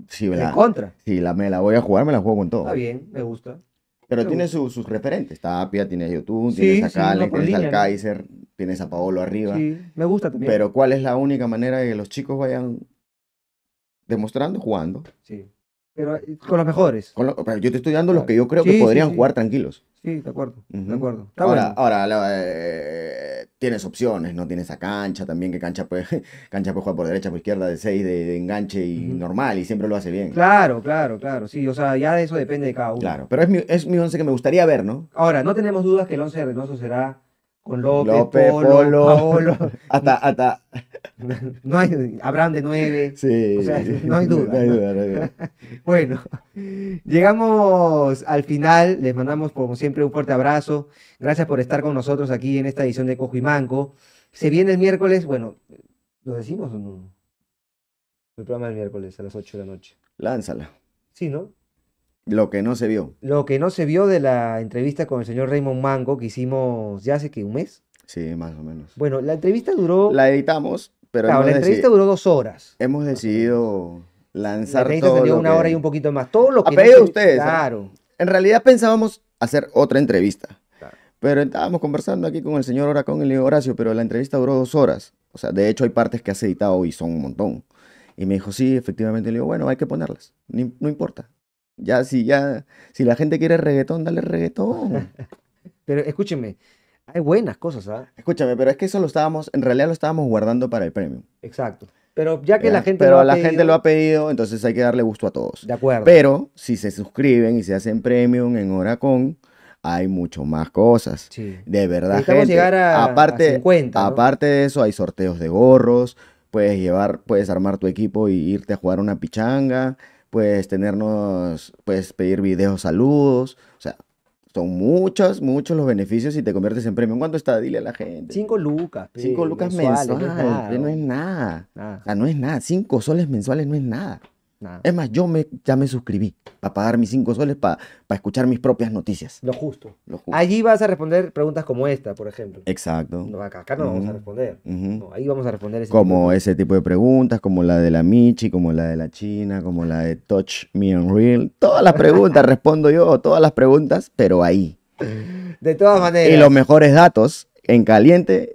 Si me la, contra. Si la, me la voy a jugar, me la juego con todo. Está bien, me gusta. Pero tiene sus referentes. Tapia, tiene YouTube, tiene tienes a tienes Kaiser, tienes a Paolo arriba. Sí, me gusta también. Pero ¿cuál es la única manera de que los chicos vayan demostrando jugando? Sí. Pero eh, con los mejores. yo te estoy dando los ah, que yo creo que podrían jugar tranquilos. Sí, de acuerdo, de acuerdo. ahora, ahora eh, tienes opciones, ¿no? Tienes a cancha también, que cancha puede, cancha jugar por derecha, por izquierda, de 6, de, enganche y normal, y siempre lo hace bien. Claro, claro, claro. Sí, o sea, ya de eso depende de cada uno. Claro, pero es mi, es mi once que me gustaría ver, ¿no? Ahora, no tenemos dudas que el once de Reynoso será con López, Polo, hasta, hasta. No hay, Abraham de nueve. Sí, o no hay duda. bueno, llegamos al final. Les mandamos, como siempre, un fuerte abrazo. Gracias por estar con nosotros aquí en esta edición de Cojo y Manco. Se viene el miércoles, bueno, ¿lo decimos o no? El programa del miércoles a las 8 de la noche. Lánzala. Sí, ¿no? Lo que no se vio. Lo que no se vio de la entrevista con el señor Raymond Mango que hicimos ya hace que un mes. Sí, más o menos. Bueno, la entrevista duró. La editamos, pero. Claro, la entrevista duró dos horas. Hemos decidido lanzar. La entrevista salió una hora y un poquito más. Todo lo que. A pedido ustedes. ¿ah? Claro. En realidad pensábamos hacer otra entrevista. Pero estábamos conversando aquí con el señor Horacón y le Horacio, pero la entrevista duró dos horas. O sea, de hecho hay partes que has editado y son un montón. Y me dijo, sí, efectivamente. Le digo, bueno, hay que ponerlas. no importa. Ya, si ya, si la gente quiere reggaetón, dale reggaetón. pero escúcheme, hay buenas cosas, ¿ah? Escúchame, pero es que eso lo estábamos, en realidad lo estábamos guardando para el premium Exacto. Pero ya que la gente pero lo ha la pedido... gente lo ha pedido, entonces hay que darle gusto a todos. De acuerdo. Pero si se suscriben y se hacen premium en Oracon, hay mucho más cosas. De verdad, gente. llegar a, aparte, 50, aparte de eso, hay sorteos de gorros, puedes llevar, puedes armar tu equipo y irte a jugar una pichanga pues tenernos, puedes pedir videos, saludos, o sea, son muchos, muchos los beneficios y te conviertes en premio. ¿Cuánto está? Dile a la gente. Cinco lucas. cinco lucas mensuales. No, es nada, O sea, no es nada. Cinco soles mensuales no es nada. Es más, yo me, ya me suscribí para pagar mis 5 soles para escuchar mis propias noticias. Lo justo. Allí vas a responder preguntas como esta, por ejemplo. Exacto. acá, no vamos a responder. ahí vamos a responder ese Como ese tipo de preguntas, como la de la Michi, como la de la China, como la de Touch Me Unreal. Todas las preguntas respondo yo, todas las preguntas, pero ahí. De todas maneras. Y los mejores datos en caliente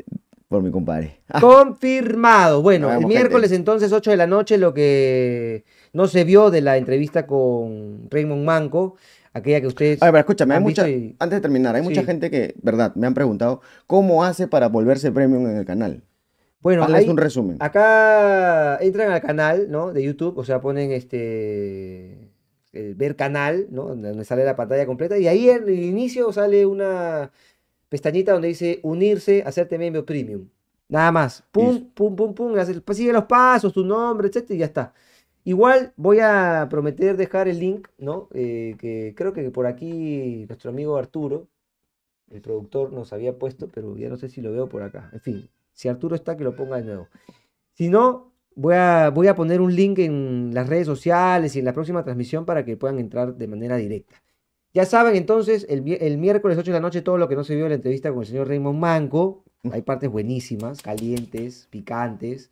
por mi compadre. Confirmado. Bueno, el miércoles entonces 8 de la noche lo que no se vio de la entrevista con Raymond Manco, aquella que ustedes. A ver, escúchame, antes de terminar, hay mucha gente que, verdad, me han preguntado cómo hace para volverse premium en el canal. Bueno, hay, un resumen. Acá entran al canal, ¿no? De YouTube, o sea, ponen este el ver canal, ¿no? Donde sale la pantalla completa y ahí en el inicio sale una pestañita donde dice unirse, hacerte miembro premium. Nada más. Pum, pum, pum, pum, pum. Pues sigue los pasos, tu nombre, etcétera, y ya está. Igual voy a prometer dejar el link, ¿no? Eh, que creo que por aquí nuestro amigo Arturo, el productor, nos había puesto, pero ya no sé si lo veo por acá. En fin, si Arturo está, que lo ponga de nuevo. Si no, voy a, voy a poner un link en las redes sociales y en la próxima transmisión para que puedan entrar de manera directa. Ya saben, entonces, el, el miércoles 8 de la noche, todo lo que no se vio en la entrevista con el señor Raymond Manco, mm. hay partes buenísimas, calientes, picantes.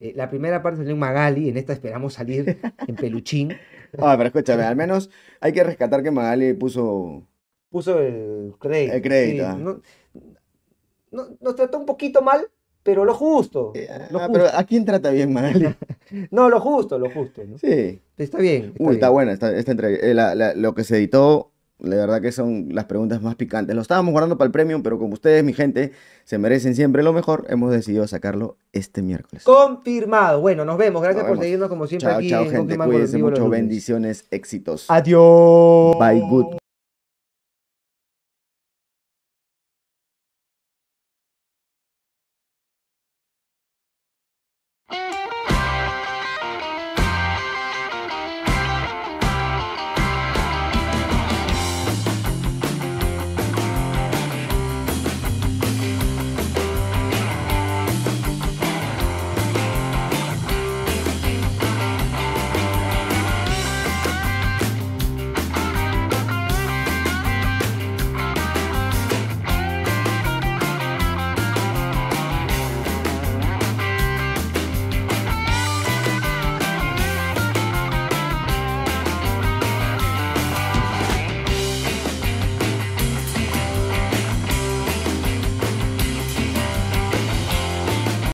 Eh, la primera parte salió en Magali, en esta esperamos salir en peluchín. Ah, pero escúchame, al menos hay que rescatar que Magali puso... Puso el crédito. El crédito. Ah. nos trató un poquito mal, pero lo justo. Eh, ah, pero ¿a quién trata bien Magali? no, lo justo, lo justo. Sí. Está bien. Está buena esta, entrevista. Eh, lo que se editó la verdad que son las preguntas más picantes. Lo estábamos guardando para el premium, pero como ustedes, mi gente, se merecen siempre lo mejor, hemos decidido sacarlo este miércoles. Confirmado. Bueno, nos vemos. Gracias por seguirnos como siempre aquí. Chao, en gente. Cuídense mucho. Bendiciones, éxitos. Adiós. Bye, good.